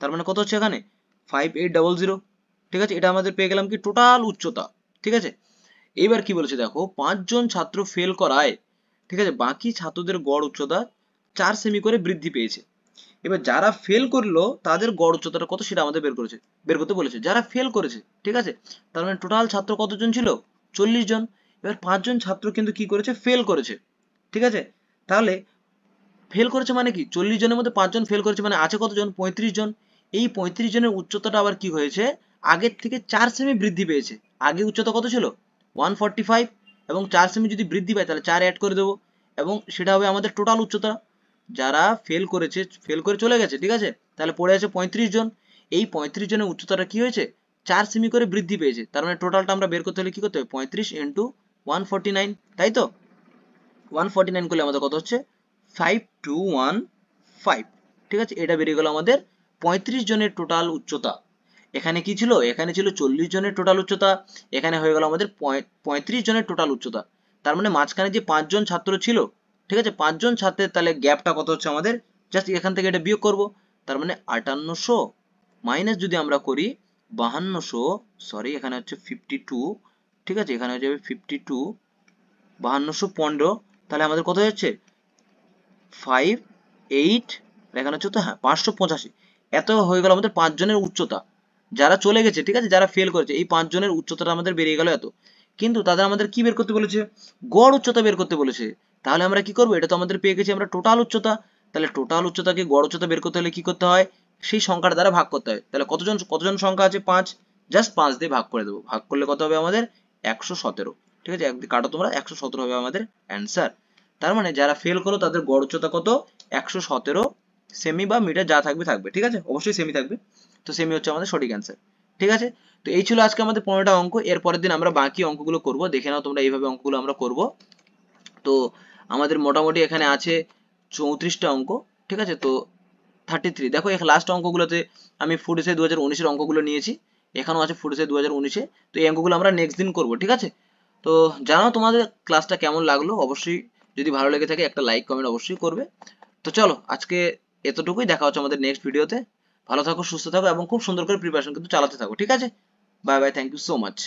তার মানে কত হচ্ছে এখানে ফাইভ এইট ডাবল জিরো ঠিক আছে এটা আমাদের পেয়ে গেলাম কি টোটাল উচ্চতা ঠিক আছে এবার কি বলেছে দেখো পাঁচজন ছাত্র ফেল করায় ঠিক আছে বাকি ছাত্রদের গড় উচ্চতা চার সেমি করে বৃদ্ধি পেয়েছে এবার যারা ফেল করলো তাদের গড় উচ্চতাটা কত সেটা আমাদের বের করেছে বের করতে বলেছে যারা ফেল করেছে ঠিক আছে তার মানে টোটাল ছাত্র কতজন ছিল চল্লিশ জন এবার পাঁচজন ছাত্র কিন্তু কি করেছে ফেল করেছে ঠিক আছে তাহলে ফেল করেছে মানে কি চল্লিশ জনের মধ্যে পাঁচজন ফেল করেছে মানে আছে কতজন পঁয়ত্রিশ জন এই পঁয়ত্রিশ জনের উচ্চতাটা আবার কি হয়েছে আগের থেকে চার সেমি বৃদ্ধি পেয়েছে আগে উচ্চতা কত ছিল ওয়ান ফর্টি ফাইভ এবং চার সেমি যদি বৃদ্ধি পায় তাহলে চার অ্যাড করে দেবো এবং সেটা হবে আমাদের টোটাল উচ্চতা যারা ফেল করেছে ফেল করে চলে গেছে ঠিক আছে তাহলে পড়ে আছে পঁয়ত্রিশ জন এই পঁয়ত্রিশ জনের উচ্চতাটা কি হয়েছে চার সেমি করে বৃদ্ধি পেয়েছে তার মানে টোটালটা আমরা বের করতে হলে কি করতে হবে পঁয়ত্রিশ ইন্টু ওয়ান ফর্টি নাইন তাই তো ওয়ান ফর্টি নাইন করলে আমাদের কত হচ্ছে ফাইভ টু ওয়ান ফাইভ ঠিক আছে এটা বেরিয়ে গেল আমাদের পঁয়ত্রিশ জনের টোটাল উচ্চতা এখানে কি ছিল এখানে ছিল চল্লিশ জনের টোটাল উচ্চতা এখানে হয়ে গেল আমাদের পঁয়ত্রিশ জনের টোটাল উচ্চতা তার মানে মাঝখানে যে পাঁচজন ছাত্র ছিল ঠিক আছে পাঁচজন ছাত্রের তাহলে গ্যাপটা কত হচ্ছে আমাদের জাস্ট এখান থেকে এটা বিয়োগ করব তার মানে আটান্নশো মাইনাস যদি আমরা করি বাহান্নশো সরি এখানে হচ্ছে ফিফটি টু ঠিক আছে এখানে হচ্ছে ফিফটি টু বাহান্নশো পনেরো তাহলে আমাদের কত হচ্ছে ফাইভ এইট এখানে হচ্ছে তো হ্যাঁ পাঁচশো পঁচাশি এত হয়ে গেল আমাদের পাঁচজনের উচ্চতা যারা চলে গেছে ঠিক আছে যারা ফেল করেছে এই পাঁচজনের উচ্চতাটা আমাদের বেরিয়ে গেল এত কিন্তু তাদের আমাদের কি বের করতে বলেছে গড় উচ্চতা বের করতে বলেছে তাহলে আমরা কি করব এটা তো আমাদের পেয়ে গেছি আমরা টোটাল উচ্চতা তাহলে টোটাল উচ্চতাকে গড় উচ্চতা বের করতে হলে কি করতে হয় সেই সংখ্যার দ্বারা ভাগ করতে হয় তাহলে কতজন কতজন সংখ্যা আছে পাঁচ জাস্ট পাঁচ দিয়ে ভাগ করে দেবো ভাগ করলে কত হবে আমাদের একশো সতেরো ঠিক আছে একদিকে কাটো তোমরা একশো হবে আমাদের অ্যান্সার তার মানে যারা ফেল করো তাদের গড় উচ্চতা কত একশো সতেরো সেমি বা মিটার যা থাকবে থাকবে ঠিক আছে অবশ্যই সেমি থাকবে তো সেমি হচ্ছে আমাদের সঠিক অ্যান্সার ঠিক আছে তো এই ছিল আজকে আমাদের পনেরোটা অঙ্ক এর পরের দিন আমরা বাকি অঙ্কগুলো করব দেখে নাও তোমরা এইভাবে অঙ্কগুলো আমরা করব তো আমাদের মোটামুটি এখানে আছে চৌত্রিশটা অঙ্ক ঠিক আছে তো থার্টি থ্রি দেখো এখানে লাস্ট অঙ্কগুলোতে আমি ফুড দু হাজার উনিশের অঙ্কগুলো নিয়েছি এখানেও আছে ফুড দু হাজার উনিশে তো এই অঙ্কগুলো আমরা নেক্সট দিন করবো ঠিক আছে তো জানো তোমাদের ক্লাসটা কেমন লাগলো অবশ্যই যদি ভালো লেগে থাকে একটা লাইক কমেন্ট অবশ্যই করবে তো চলো আজকে এতটুকুই দেখা হচ্ছে আমাদের নেক্সট ভিডিওতে ভালো থাকো সুস্থ থাকো এবং খুব সুন্দর করে প্রিপারেশন কিন্তু চালাতে থাকো ঠিক আছে bye bye thank you so much